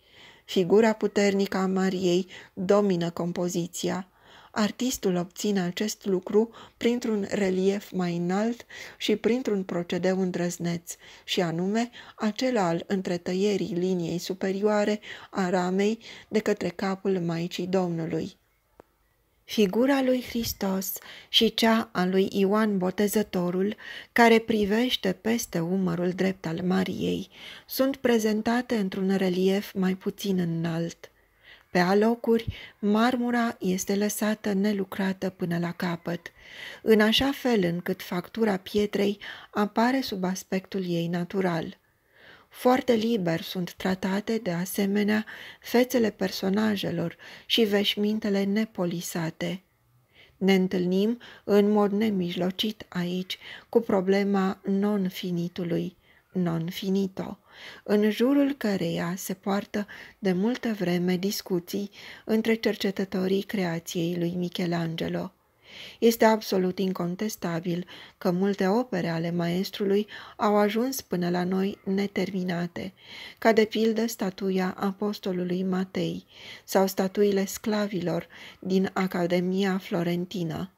Figura puternică a Mariei domină compoziția. Artistul obține acest lucru printr-un relief mai înalt și printr-un procedeu îndrăzneț, și anume acela al întretăierii liniei superioare a ramei de către capul Maicii Domnului figura lui Hristos și cea a lui Ioan Botezătorul, care privește peste umărul drept al Mariei, sunt prezentate într-un relief mai puțin înalt. Pe alocuri, marmura este lăsată nelucrată până la capăt, în așa fel încât factura pietrei apare sub aspectul ei natural. Foarte liber sunt tratate, de asemenea, fețele personajelor și veșmintele nepolisate. Ne întâlnim în mod nemijlocit aici cu problema non-finitului, non-finito, în jurul căreia se poartă de multă vreme discuții între cercetătorii creației lui Michelangelo – este absolut incontestabil că multe opere ale maestrului au ajuns până la noi neterminate, ca de pildă statuia apostolului Matei sau statuile sclavilor din Academia Florentină.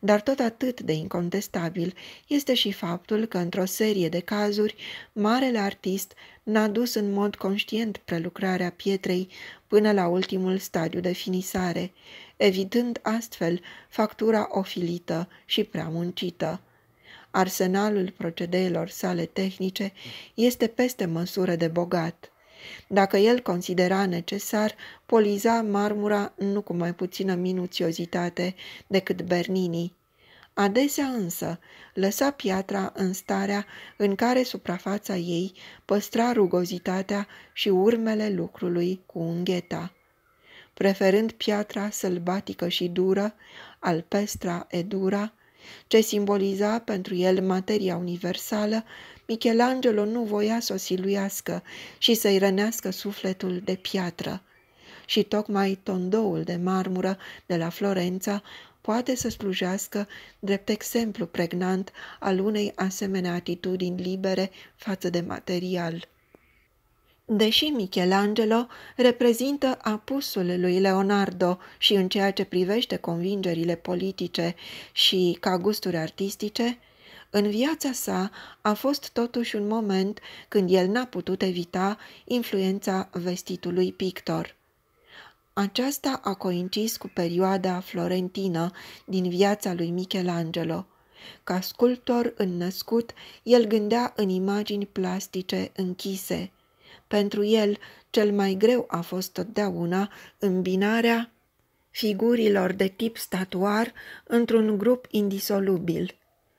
Dar tot atât de incontestabil este și faptul că, într-o serie de cazuri, marele artist n-a dus în mod conștient prelucrarea pietrei până la ultimul stadiu de finisare, evitând astfel factura ofilită și prea muncită. Arsenalul procedeelor sale tehnice este peste măsură de bogat – dacă el considera necesar, poliza marmura nu cu mai puțină minuțiozitate decât Bernini. Adesea însă lăsa piatra în starea în care suprafața ei păstra rugozitatea și urmele lucrului cu ungheta. Preferând piatra sălbatică și dură, alpestra edura, ce simboliza pentru el materia universală, Michelangelo nu voia să o siluiască și să-i rănească sufletul de piatră. Și tocmai tondoul de marmură de la Florența poate să slujească drept exemplu pregnant al unei asemenea atitudini libere față de material. Deși Michelangelo reprezintă apusul lui Leonardo și în ceea ce privește convingerile politice și ca gusturi artistice, în viața sa a fost totuși un moment când el n-a putut evita influența vestitului pictor. Aceasta a coincis cu perioada florentină din viața lui Michelangelo. Ca sculptor înnăscut, el gândea în imagini plastice închise. Pentru el, cel mai greu a fost totdeauna îmbinarea figurilor de tip statuar într-un grup indisolubil.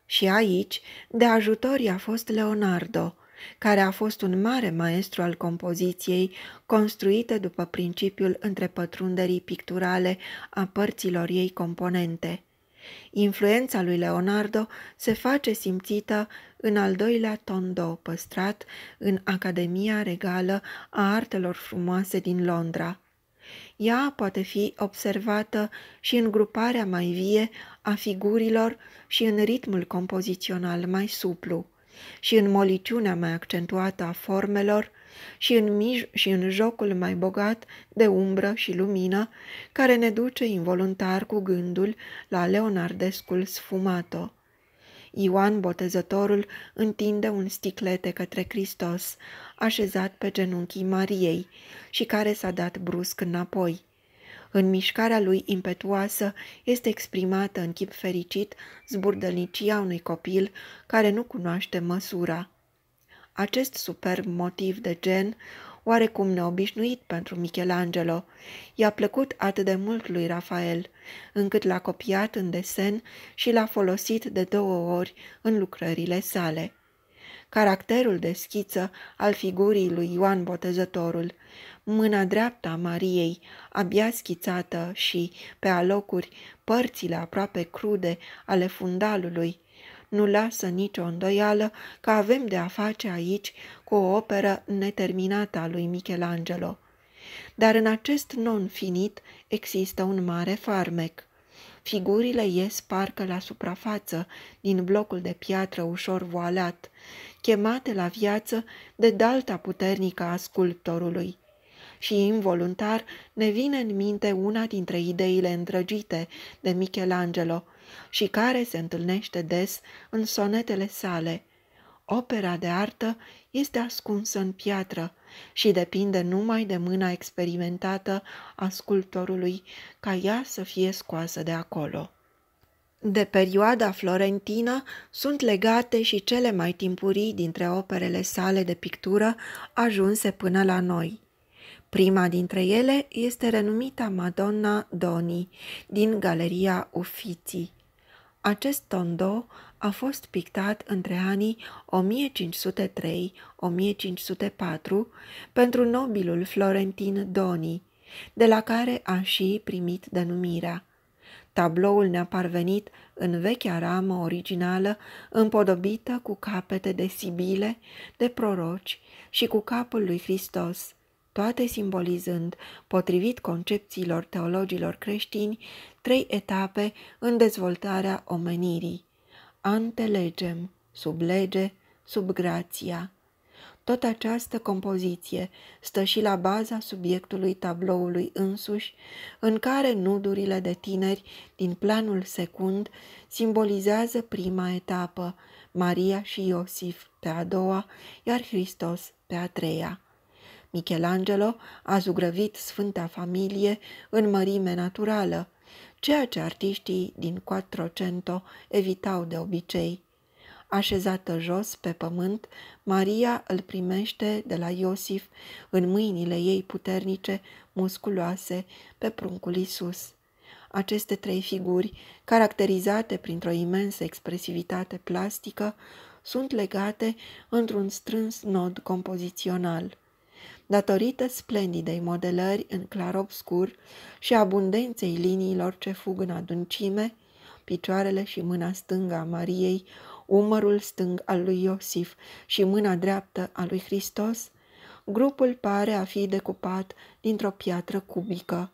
Și aici, de ajutor i-a fost Leonardo, care a fost un mare maestru al compoziției, construită după principiul întrepătrunderii picturale a părților ei componente. Influența lui Leonardo se face simțită în al doilea tondo păstrat în Academia Regală a Artelor Frumoase din Londra. Ea poate fi observată și în gruparea mai vie a figurilor și în ritmul compozițional mai suplu, și în moliciunea mai accentuată a formelor, și în, mij- și în jocul mai bogat de umbră și lumină, care ne duce involuntar cu gândul la Leonardescul sfumato. Ioan Botezătorul întinde un sticlete către Hristos, așezat pe genunchii Mariei și care s-a dat brusc înapoi. În mișcarea lui impetuoasă este exprimată în chip fericit zburdălnicia unui copil care nu cunoaște măsura. Acest superb motiv de gen oarecum neobișnuit pentru Michelangelo. I-a plăcut atât de mult lui Rafael, încât l-a copiat în desen și l-a folosit de două ori în lucrările sale. Caracterul de schiță al figurii lui Ioan Botezătorul, mâna dreapta a Mariei, abia schițată și, pe alocuri, părțile aproape crude ale fundalului, nu lasă nicio îndoială că avem de a face aici cu o operă neterminată a lui Michelangelo. Dar în acest non-finit există un mare farmec. Figurile ies parcă la suprafață din blocul de piatră ușor voalat, chemate la viață de dalta puternică a sculptorului și involuntar ne vine în minte una dintre ideile îndrăgite de Michelangelo, și care se întâlnește des în sonetele sale. Opera de artă este ascunsă în piatră și depinde numai de mâna experimentată a sculptorului ca ea să fie scoasă de acolo. De perioada florentină sunt legate și cele mai timpurii dintre operele sale de pictură ajunse până la noi. Prima dintre ele este renumita Madonna Doni din Galeria Uffizi. Acest tondo a fost pictat între anii 1503-1504 pentru nobilul florentin Doni, de la care a și primit denumirea. Tabloul ne-a parvenit în vechea ramă originală, împodobită cu capete de sibile, de proroci și cu capul lui Hristos – toate simbolizând, potrivit concepțiilor teologilor creștini, trei etape în dezvoltarea omenirii. Antelegem, sub lege, sub grația. Tot această compoziție stă și la baza subiectului tabloului însuși, în care nudurile de tineri din planul secund simbolizează prima etapă, Maria și Iosif pe a doua, iar Hristos pe a treia. Michelangelo a zugrăvit Sfânta Familie în mărime naturală, ceea ce artiștii din Quattrocento evitau de obicei. Așezată jos pe pământ, Maria îl primește de la Iosif în mâinile ei puternice, musculoase, pe pruncul Isus. Aceste trei figuri, caracterizate printr-o imensă expresivitate plastică, sunt legate într-un strâns nod compozițional datorită splendidei modelări în clar-obscur și abundenței liniilor ce fug în adâncime, picioarele și mâna stângă a Mariei, umărul stâng al lui Iosif și mâna dreaptă a lui Hristos, grupul pare a fi decupat dintr-o piatră cubică.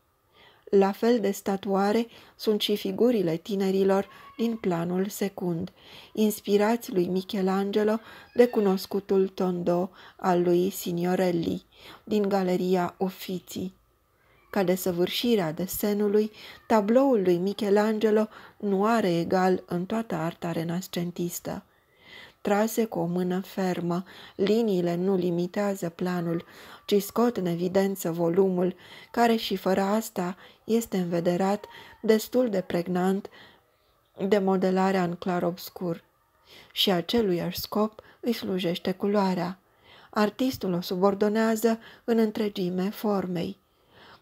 La fel de statuare sunt și figurile tinerilor din planul secund, inspirați lui Michelangelo de cunoscutul tondo al lui Signorelli, din Galeria Ofiții. Ca desăvârșirea desenului, tabloul lui Michelangelo nu are egal în toată arta renascentistă trase cu o mână fermă. Liniile nu limitează planul, ci scot în evidență volumul, care și fără asta este învederat destul de pregnant de modelarea în clar-obscur. Și aceluiași scop îi slujește culoarea. Artistul o subordonează în întregime formei.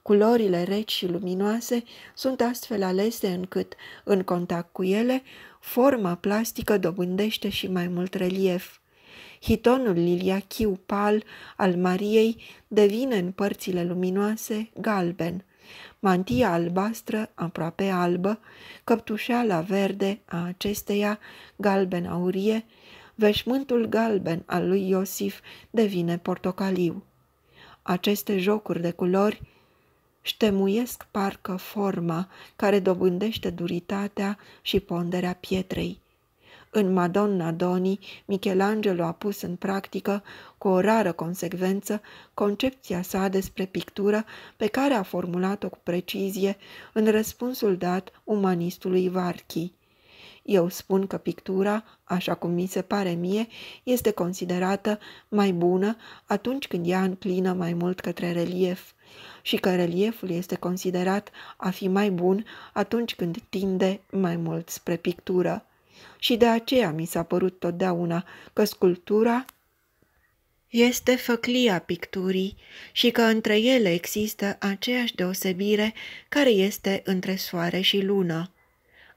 Culorile reci și luminoase sunt astfel alese încât, în contact cu ele, Forma plastică dobândește și mai mult relief. Hitonul liliachiu pal al Mariei devine în părțile luminoase galben, mantia albastră, aproape albă, căptușeala verde a acesteia, galben-aurie, veșmântul galben al lui Iosif devine portocaliu. Aceste jocuri de culori ștemuiesc parcă forma care dobândește duritatea și ponderea pietrei. În Madonna Doni, Michelangelo a pus în practică, cu o rară consecvență, concepția sa despre pictură pe care a formulat-o cu precizie în răspunsul dat umanistului Varchi. Eu spun că pictura, așa cum mi se pare mie, este considerată mai bună atunci când ea înclină mai mult către relief – și că relieful este considerat a fi mai bun atunci când tinde mai mult spre pictură. Și de aceea mi s-a părut totdeauna că sculptura este făclia picturii și că între ele există aceeași deosebire care este între soare și lună.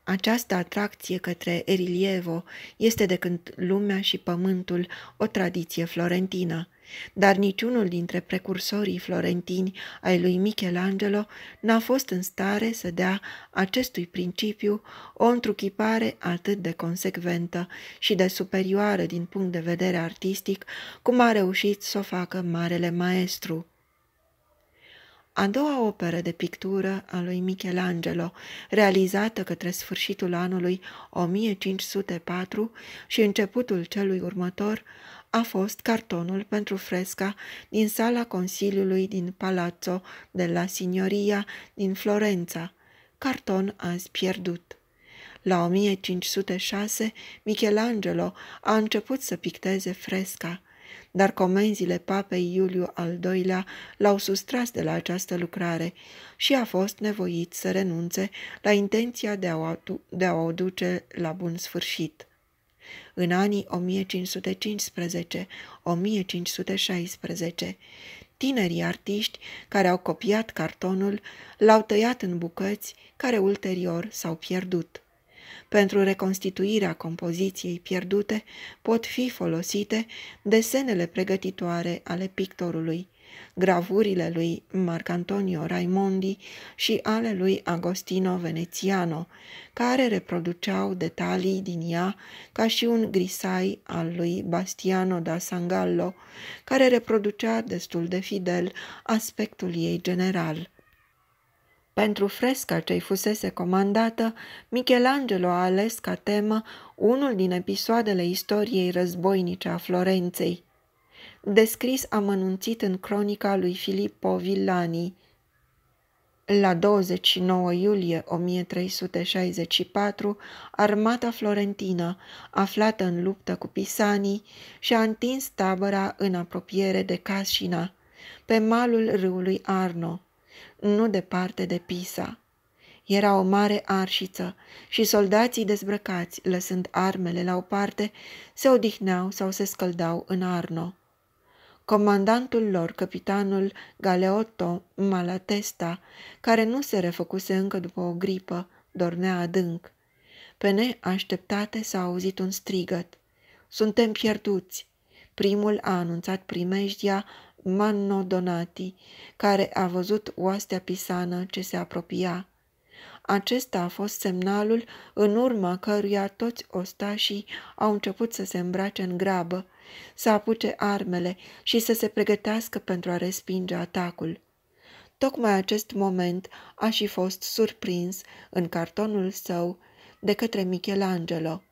Această atracție către Erilievo este de când lumea și pământul o tradiție florentină dar niciunul dintre precursorii florentini ai lui Michelangelo n-a fost în stare să dea acestui principiu o întruchipare atât de consecventă și de superioară din punct de vedere artistic, cum a reușit să o facă marele maestru. A doua operă de pictură a lui Michelangelo, realizată către sfârșitul anului 1504 și începutul celui următor, a fost cartonul pentru fresca din sala Consiliului din Palazzo de la Signoria din Florența, carton azi pierdut. La 1506, Michelangelo a început să picteze fresca, dar comenzile papei Iuliu al II-lea l-au sustras de la această lucrare și a fost nevoit să renunțe la intenția de a o, de a o duce la bun sfârșit în anii 1515-1516. Tinerii artiști care au copiat cartonul l-au tăiat în bucăți care ulterior s-au pierdut. Pentru reconstituirea compoziției pierdute pot fi folosite desenele pregătitoare ale pictorului gravurile lui Marcantonio Raimondi și ale lui Agostino Veneziano, care reproduceau detalii din ea ca și un grisai al lui Bastiano da Sangallo, care reproducea destul de fidel aspectul ei general. Pentru fresca ce-i fusese comandată, Michelangelo a ales ca temă unul din episoadele istoriei războinice a Florenței, descris amănunțit în cronica lui Filippo Villani. La 29 iulie 1364, armata florentină, aflată în luptă cu pisanii, și-a întins tabăra în apropiere de Cascina, pe malul râului Arno, nu departe de Pisa. Era o mare arșiță și soldații dezbrăcați, lăsând armele la o parte, se odihneau sau se scăldau în Arno comandantul lor, capitanul Galeotto Malatesta, care nu se refăcuse încă după o gripă, dormea adânc. Pe neașteptate s-a auzit un strigăt. Suntem pierduți! Primul a anunțat primejdia Manno Donati, care a văzut oastea pisană ce se apropia. Acesta a fost semnalul în urma căruia toți ostașii au început să se îmbrace în grabă, să apuce armele și să se pregătească pentru a respinge atacul. Tocmai acest moment a și fost surprins în cartonul său de către Michelangelo.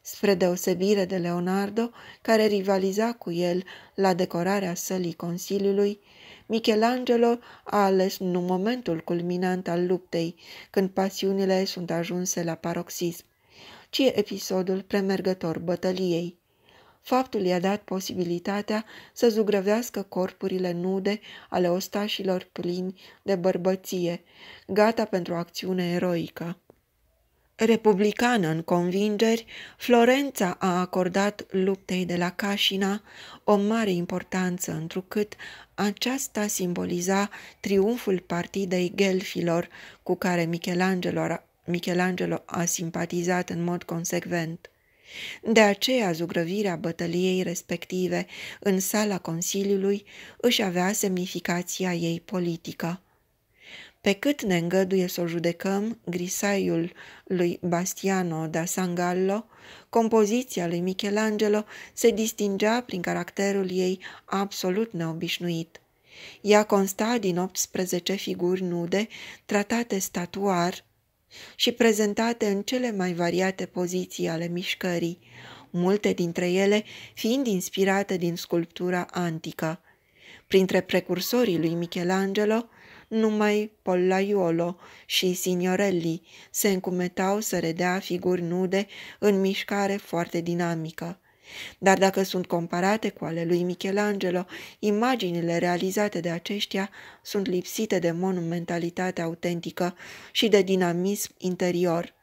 Spre deosebire de Leonardo, care rivaliza cu el la decorarea sălii Consiliului, Michelangelo a ales nu momentul culminant al luptei, când pasiunile sunt ajunse la paroxism, ci episodul premergător bătăliei. Faptul i-a dat posibilitatea să zugrăvească corpurile nude ale ostașilor plini de bărbăție, gata pentru o acțiune eroică. Republicană în convingeri, Florența a acordat luptei de la Cașina o mare importanță, întrucât aceasta simboliza triumful partidei gelfilor cu care Michelangelo, Michelangelo a simpatizat în mod consecvent. De aceea, zugrăvirea bătăliei respective în sala Consiliului își avea semnificația ei politică. Pe cât ne îngăduie să o judecăm, grisaiul lui Bastiano da Sangallo, compoziția lui Michelangelo se distingea prin caracterul ei absolut neobișnuit. Ea consta din 18 figuri nude, tratate statuar, și prezentate în cele mai variate poziții ale mișcării, multe dintre ele fiind inspirate din sculptura antică. Printre precursorii lui Michelangelo, numai Pollaiuolo și Signorelli se încumetau să redea figuri nude în mișcare foarte dinamică. Dar dacă sunt comparate cu ale lui Michelangelo, imaginile realizate de aceștia sunt lipsite de monumentalitate autentică și de dinamism interior.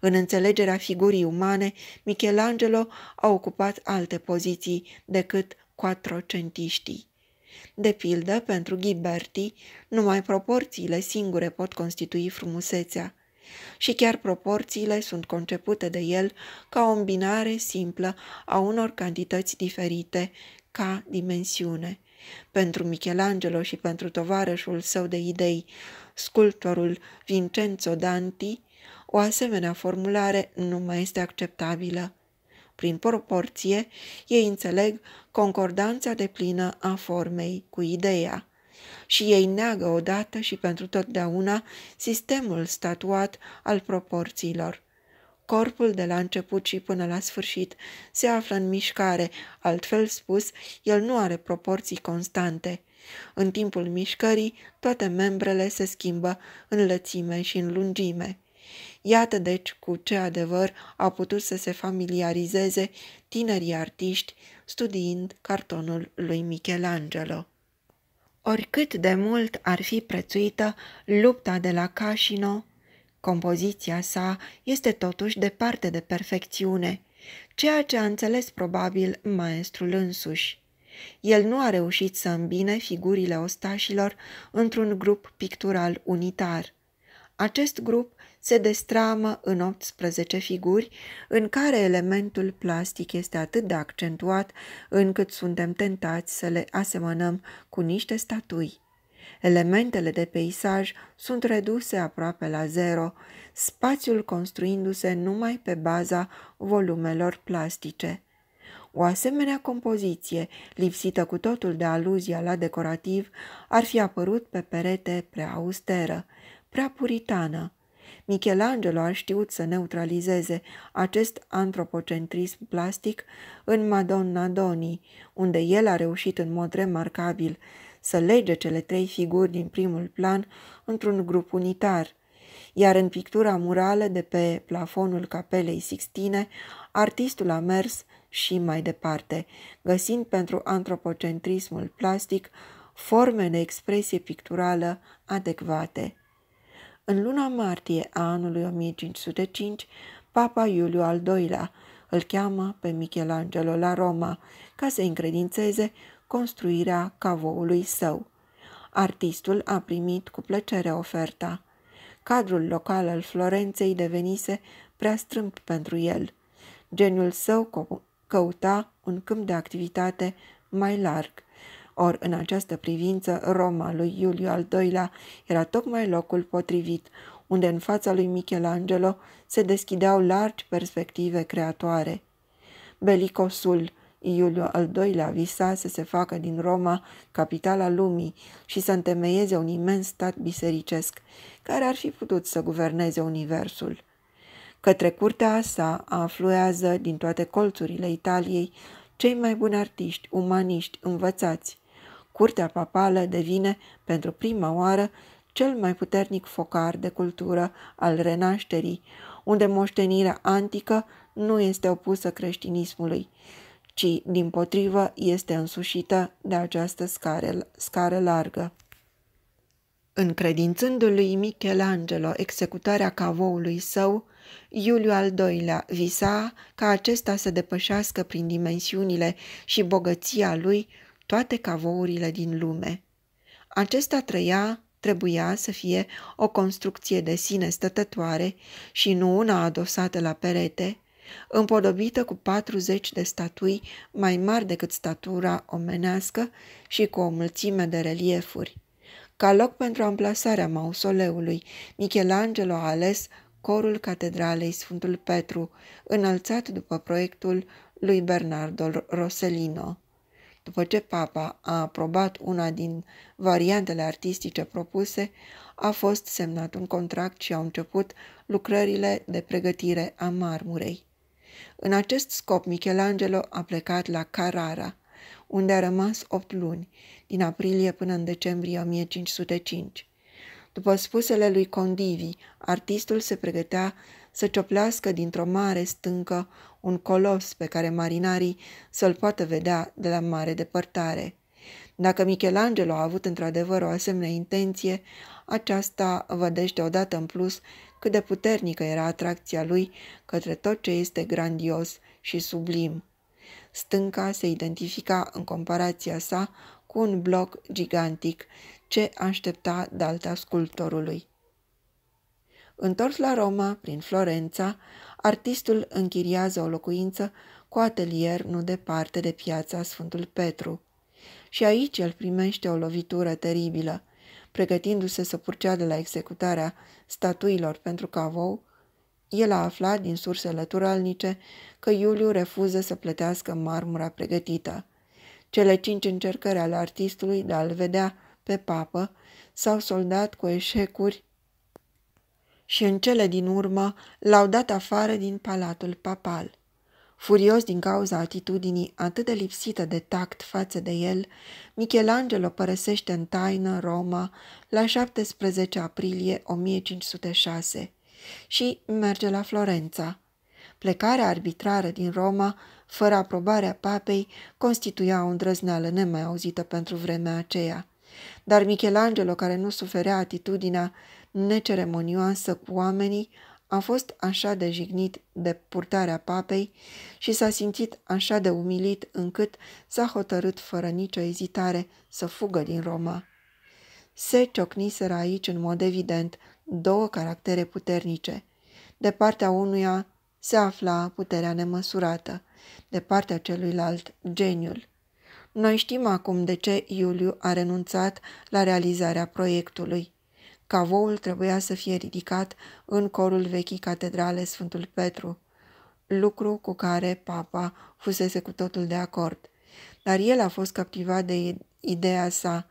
În înțelegerea figurii umane, Michelangelo a ocupat alte poziții decât quattrocentiștii. De pildă, pentru Ghiberti, numai proporțiile singure pot constitui frumusețea și chiar proporțiile sunt concepute de el ca o îmbinare simplă a unor cantități diferite ca dimensiune. Pentru Michelangelo și pentru tovarășul său de idei, sculptorul Vincenzo Danti, o asemenea formulare nu mai este acceptabilă. Prin proporție, ei înțeleg concordanța deplină a formei cu ideea și ei neagă odată și pentru totdeauna sistemul statuat al proporțiilor. Corpul de la început și până la sfârșit se află în mișcare, altfel spus, el nu are proporții constante. În timpul mișcării, toate membrele se schimbă în lățime și în lungime. Iată deci cu ce adevăr a putut să se familiarizeze tinerii artiști studiind cartonul lui Michelangelo. Oricât de mult ar fi prețuită lupta de la Cașino, compoziția sa este totuși departe de perfecțiune, ceea ce a înțeles probabil maestrul însuși. El nu a reușit să îmbine figurile ostașilor într-un grup pictural unitar. Acest grup se destramă în 18 figuri, în care elementul plastic este atât de accentuat încât suntem tentați să le asemănăm cu niște statui. Elementele de peisaj sunt reduse aproape la zero, spațiul construindu-se numai pe baza volumelor plastice. O asemenea compoziție, lipsită cu totul de aluzia la decorativ, ar fi apărut pe perete prea austeră, prea puritană, Michelangelo a știut să neutralizeze acest antropocentrism plastic în Madonna Doni, unde el a reușit în mod remarcabil să lege cele trei figuri din primul plan într-un grup unitar. Iar în pictura murală de pe plafonul capelei Sixtine, artistul a mers și mai departe, găsind pentru antropocentrismul plastic forme de expresie picturală adecvate. În luna martie a anului 1505, Papa Iuliu al II-lea îl cheamă pe Michelangelo la Roma ca să încredințeze construirea cavoului său. Artistul a primit cu plăcere oferta. Cadrul local al Florenței devenise prea strâmp pentru el. Geniul său căuta un câmp de activitate mai larg. Or, în această privință, Roma lui Iuliu al II-lea era tocmai locul potrivit, unde în fața lui Michelangelo se deschideau largi perspective creatoare. Belicosul Iuliu al II-lea visa să se facă din Roma capitala lumii și să întemeieze un imens stat bisericesc, care ar fi putut să guverneze universul. Către curtea sa afluează din toate colțurile Italiei cei mai buni artiști, umaniști, învățați, curtea papală devine, pentru prima oară, cel mai puternic focar de cultură al renașterii, unde moștenirea antică nu este opusă creștinismului, ci, din potrivă, este însușită de această scară, scară largă. Încredințându-l lui Michelangelo executarea cavoului său, Iuliu al II-lea visa ca acesta să depășească prin dimensiunile și bogăția lui toate cavourile din lume. Acesta trăia, trebuia să fie o construcție de sine stătătoare și nu una adosată la perete, împodobită cu 40 de statui mai mari decât statura omenească și cu o mulțime de reliefuri. Ca loc pentru amplasarea mausoleului, Michelangelo a ales corul catedralei Sfântul Petru, înălțat după proiectul lui Bernardo Rossellino. După ce papa a aprobat una din variantele artistice propuse, a fost semnat un contract și au început lucrările de pregătire a marmurei. În acest scop, Michelangelo a plecat la Carrara, unde a rămas opt luni, din aprilie până în decembrie 1505. După spusele lui Condivi, artistul se pregătea să cioplească dintr-o mare stâncă un colos pe care marinarii să-l poată vedea de la mare depărtare. Dacă Michelangelo a avut într-adevăr o asemenea intenție, aceasta vădește odată în plus cât de puternică era atracția lui către tot ce este grandios și sublim. Stânca se identifica în comparația sa cu un bloc gigantic ce aștepta de alta sculptorului. Întors la Roma, prin Florența, artistul închiriază o locuință cu atelier nu departe de piața Sfântul Petru. Și aici el primește o lovitură teribilă. Pregătindu-se să de la executarea statuilor pentru cavou, el a aflat din surse lăturalnice că Iuliu refuză să plătească marmura pregătită. Cele cinci încercări ale artistului de a-l vedea pe papă s-au soldat cu eșecuri și în cele din urmă l-au dat afară din palatul papal. Furios din cauza atitudinii atât de lipsită de tact față de el, Michelangelo părăsește în taină Roma la 17 aprilie 1506 și merge la Florența. Plecarea arbitrară din Roma, fără aprobarea papei, constituia o îndrăzneală nemai auzită pentru vremea aceea. Dar Michelangelo, care nu suferea atitudinea neceremonioasă cu oamenii, a fost așa de jignit de purtarea papei și s-a simțit așa de umilit încât s-a hotărât fără nicio ezitare să fugă din Roma. Se ciocniseră aici în mod evident două caractere puternice. De partea unuia se afla puterea nemăsurată, de partea celuilalt geniul. Noi știm acum de ce Iuliu a renunțat la realizarea proiectului. Cavoul trebuia să fie ridicat în corul vechii catedrale Sfântul Petru, lucru cu care papa fusese cu totul de acord. Dar el a fost captivat de ideea sa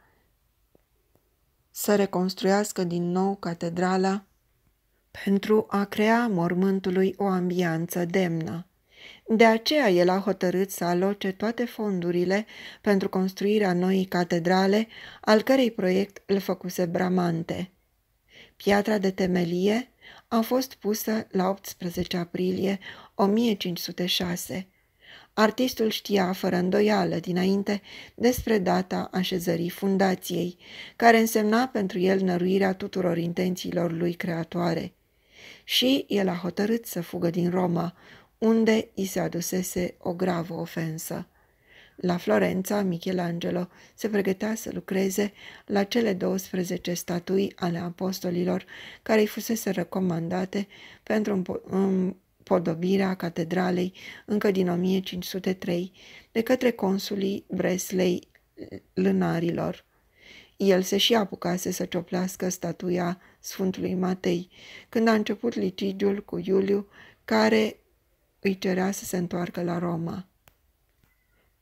să reconstruiască din nou catedrala pentru a crea mormântului o ambianță demnă. De aceea el a hotărât să aloce toate fondurile pentru construirea noii catedrale, al cărei proiect îl făcuse Bramante. Piatra de temelie a fost pusă la 18 aprilie 1506. Artistul știa fără îndoială dinainte despre data așezării fundației, care însemna pentru el năruirea tuturor intențiilor lui creatoare. Și el a hotărât să fugă din Roma, unde i se adusese o gravă ofensă. La Florența, Michelangelo se pregătea să lucreze la cele 12 statui ale apostolilor care îi fusese recomandate pentru împodobirea catedralei încă din 1503 de către consulii Breslei lânarilor. El se și apucase să cioplească statuia Sfântului Matei, când a început litigiul cu Iuliu, care îi cerea să se întoarcă la Roma.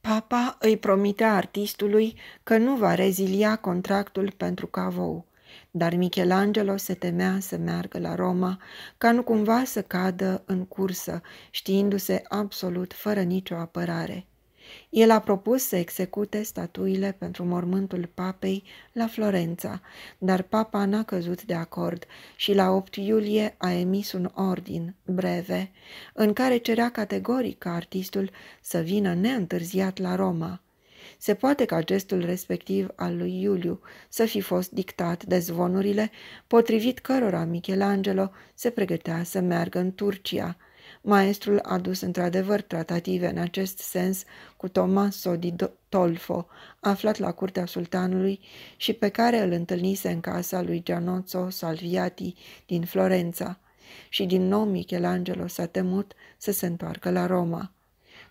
Papa îi promitea artistului că nu va rezilia contractul pentru cavou, dar Michelangelo se temea să meargă la Roma ca nu cumva să cadă în cursă, știindu-se absolut fără nicio apărare. El a propus să execute statuile pentru mormântul papei la Florența, dar papa n-a căzut de acord și la 8 iulie a emis un ordin, breve, în care cerea categoric ca artistul să vină neîntârziat la Roma. Se poate ca gestul respectiv al lui Iuliu să fi fost dictat de zvonurile potrivit cărora Michelangelo se pregătea să meargă în Turcia – Maestrul a dus într-adevăr tratative în acest sens cu Tommaso di Tolfo, aflat la curtea sultanului și pe care îl întâlnise în casa lui Gianozzo Salviati din Florența. Și din nou Michelangelo s-a temut să se întoarcă la Roma.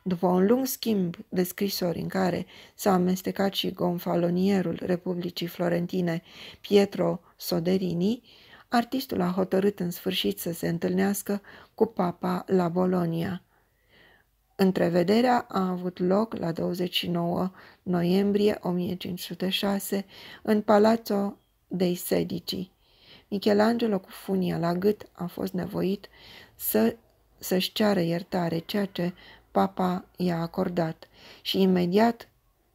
După un lung schimb de scrisori în care s-a amestecat și gonfalonierul Republicii Florentine, Pietro Soderini, artistul a hotărât în sfârșit să se întâlnească cu papa la Bolonia. Întrevederea a avut loc la 29 noiembrie 1506 în Palazzo dei Sedici. Michelangelo cu funia la gât a fost nevoit să, să-și ceară iertare, ceea ce papa i-a acordat și imediat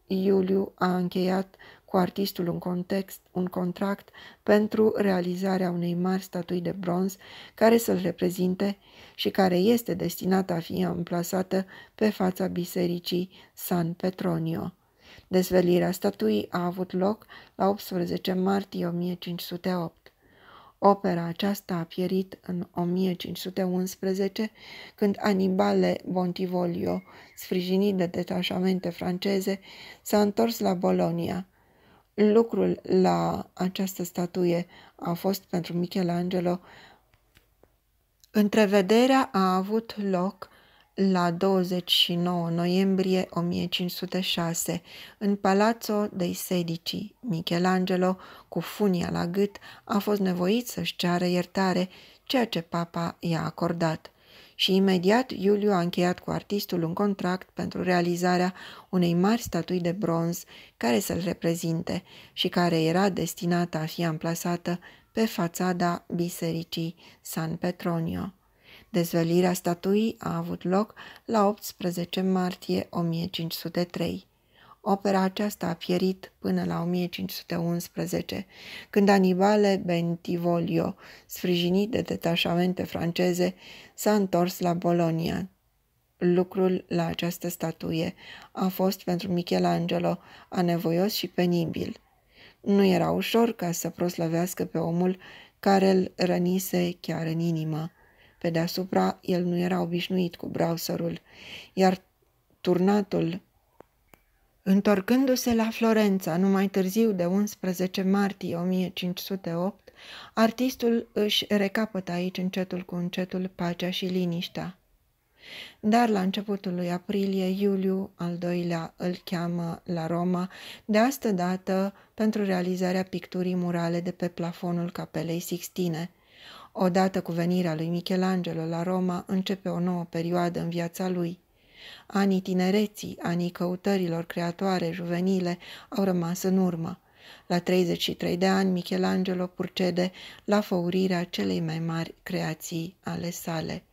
Iuliu a încheiat cu artistul un, context, un contract pentru realizarea unei mari statui de bronz care să-l reprezinte și care este destinată a fi amplasată pe fața bisericii San Petronio. Desvelirea statuii a avut loc la 18 martie 1508. Opera aceasta a pierit în 1511, când Anibale Bontivoglio, sprijinit de detașamente franceze, s-a întors la Bolonia. Lucrul la această statuie a fost pentru Michelangelo. Întrevederea a avut loc la 29 noiembrie 1506 în Palazzo dei Sedici. Michelangelo, cu funia la gât, a fost nevoit să-și ceară iertare, ceea ce papa i-a acordat – și imediat Iuliu a încheiat cu artistul un contract pentru realizarea unei mari statui de bronz care să-l reprezinte și care era destinată a fi amplasată pe fațada bisericii San Petronio. Dezvălirea statuii a avut loc la 18 martie 1503. Opera aceasta a pierit până la 1511, când Anibale Bentivoglio, sfrijinit de detașamente franceze, s-a întors la Bolonia. Lucrul la această statuie a fost pentru Michelangelo anevoios și penibil. Nu era ușor ca să proslăvească pe omul care îl rănise chiar în inimă. Pe deasupra, el nu era obișnuit cu browserul, iar turnatul Întorcându-se la Florența numai târziu de 11 martie 1508, artistul își recapătă aici încetul cu încetul pacea și liniștea. Dar la începutul lui aprilie, Iuliu al doilea îl cheamă la Roma, de astă dată pentru realizarea picturii murale de pe plafonul capelei Sixtine. Odată cu venirea lui Michelangelo la Roma, începe o nouă perioadă în viața lui – Anii tinereții, anii căutărilor creatoare juvenile au rămas în urmă. La 33 de ani, Michelangelo purcede la făurirea celei mai mari creații ale sale.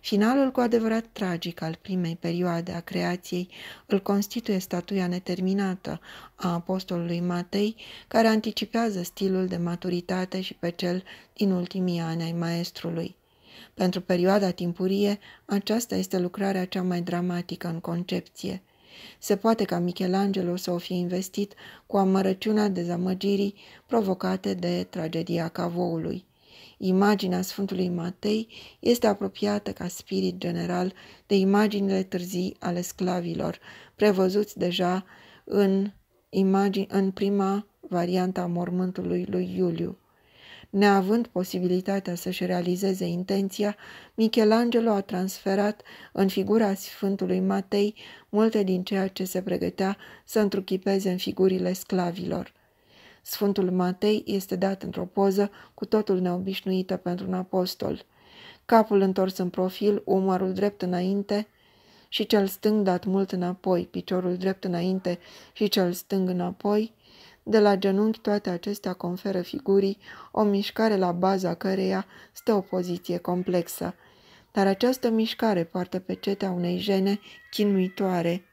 Finalul cu adevărat tragic al primei perioade a creației îl constituie statuia neterminată a apostolului Matei, care anticipează stilul de maturitate și pe cel din ultimii ani ai maestrului. Pentru perioada timpurie, aceasta este lucrarea cea mai dramatică în concepție. Se poate ca Michelangelo să o fie investit cu amărăciunea dezamăgirii provocate de tragedia cavoului. Imaginea Sfântului Matei este apropiată ca spirit general de imaginile târzii ale sclavilor, prevăzuți deja în, imagine, în prima variantă a mormântului lui Iuliu. Neavând posibilitatea să-și realizeze intenția, Michelangelo a transferat în figura Sfântului Matei multe din ceea ce se pregătea să întruchipeze în figurile sclavilor. Sfântul Matei este dat într-o poză cu totul neobișnuită pentru un apostol. Capul întors în profil, umărul drept înainte și cel stâng dat mult înapoi, piciorul drept înainte și cel stâng înapoi, de la genunchi toate acestea conferă figurii o mișcare la baza căreia stă o poziție complexă. Dar această mișcare poartă pe cetea unei jene chinuitoare,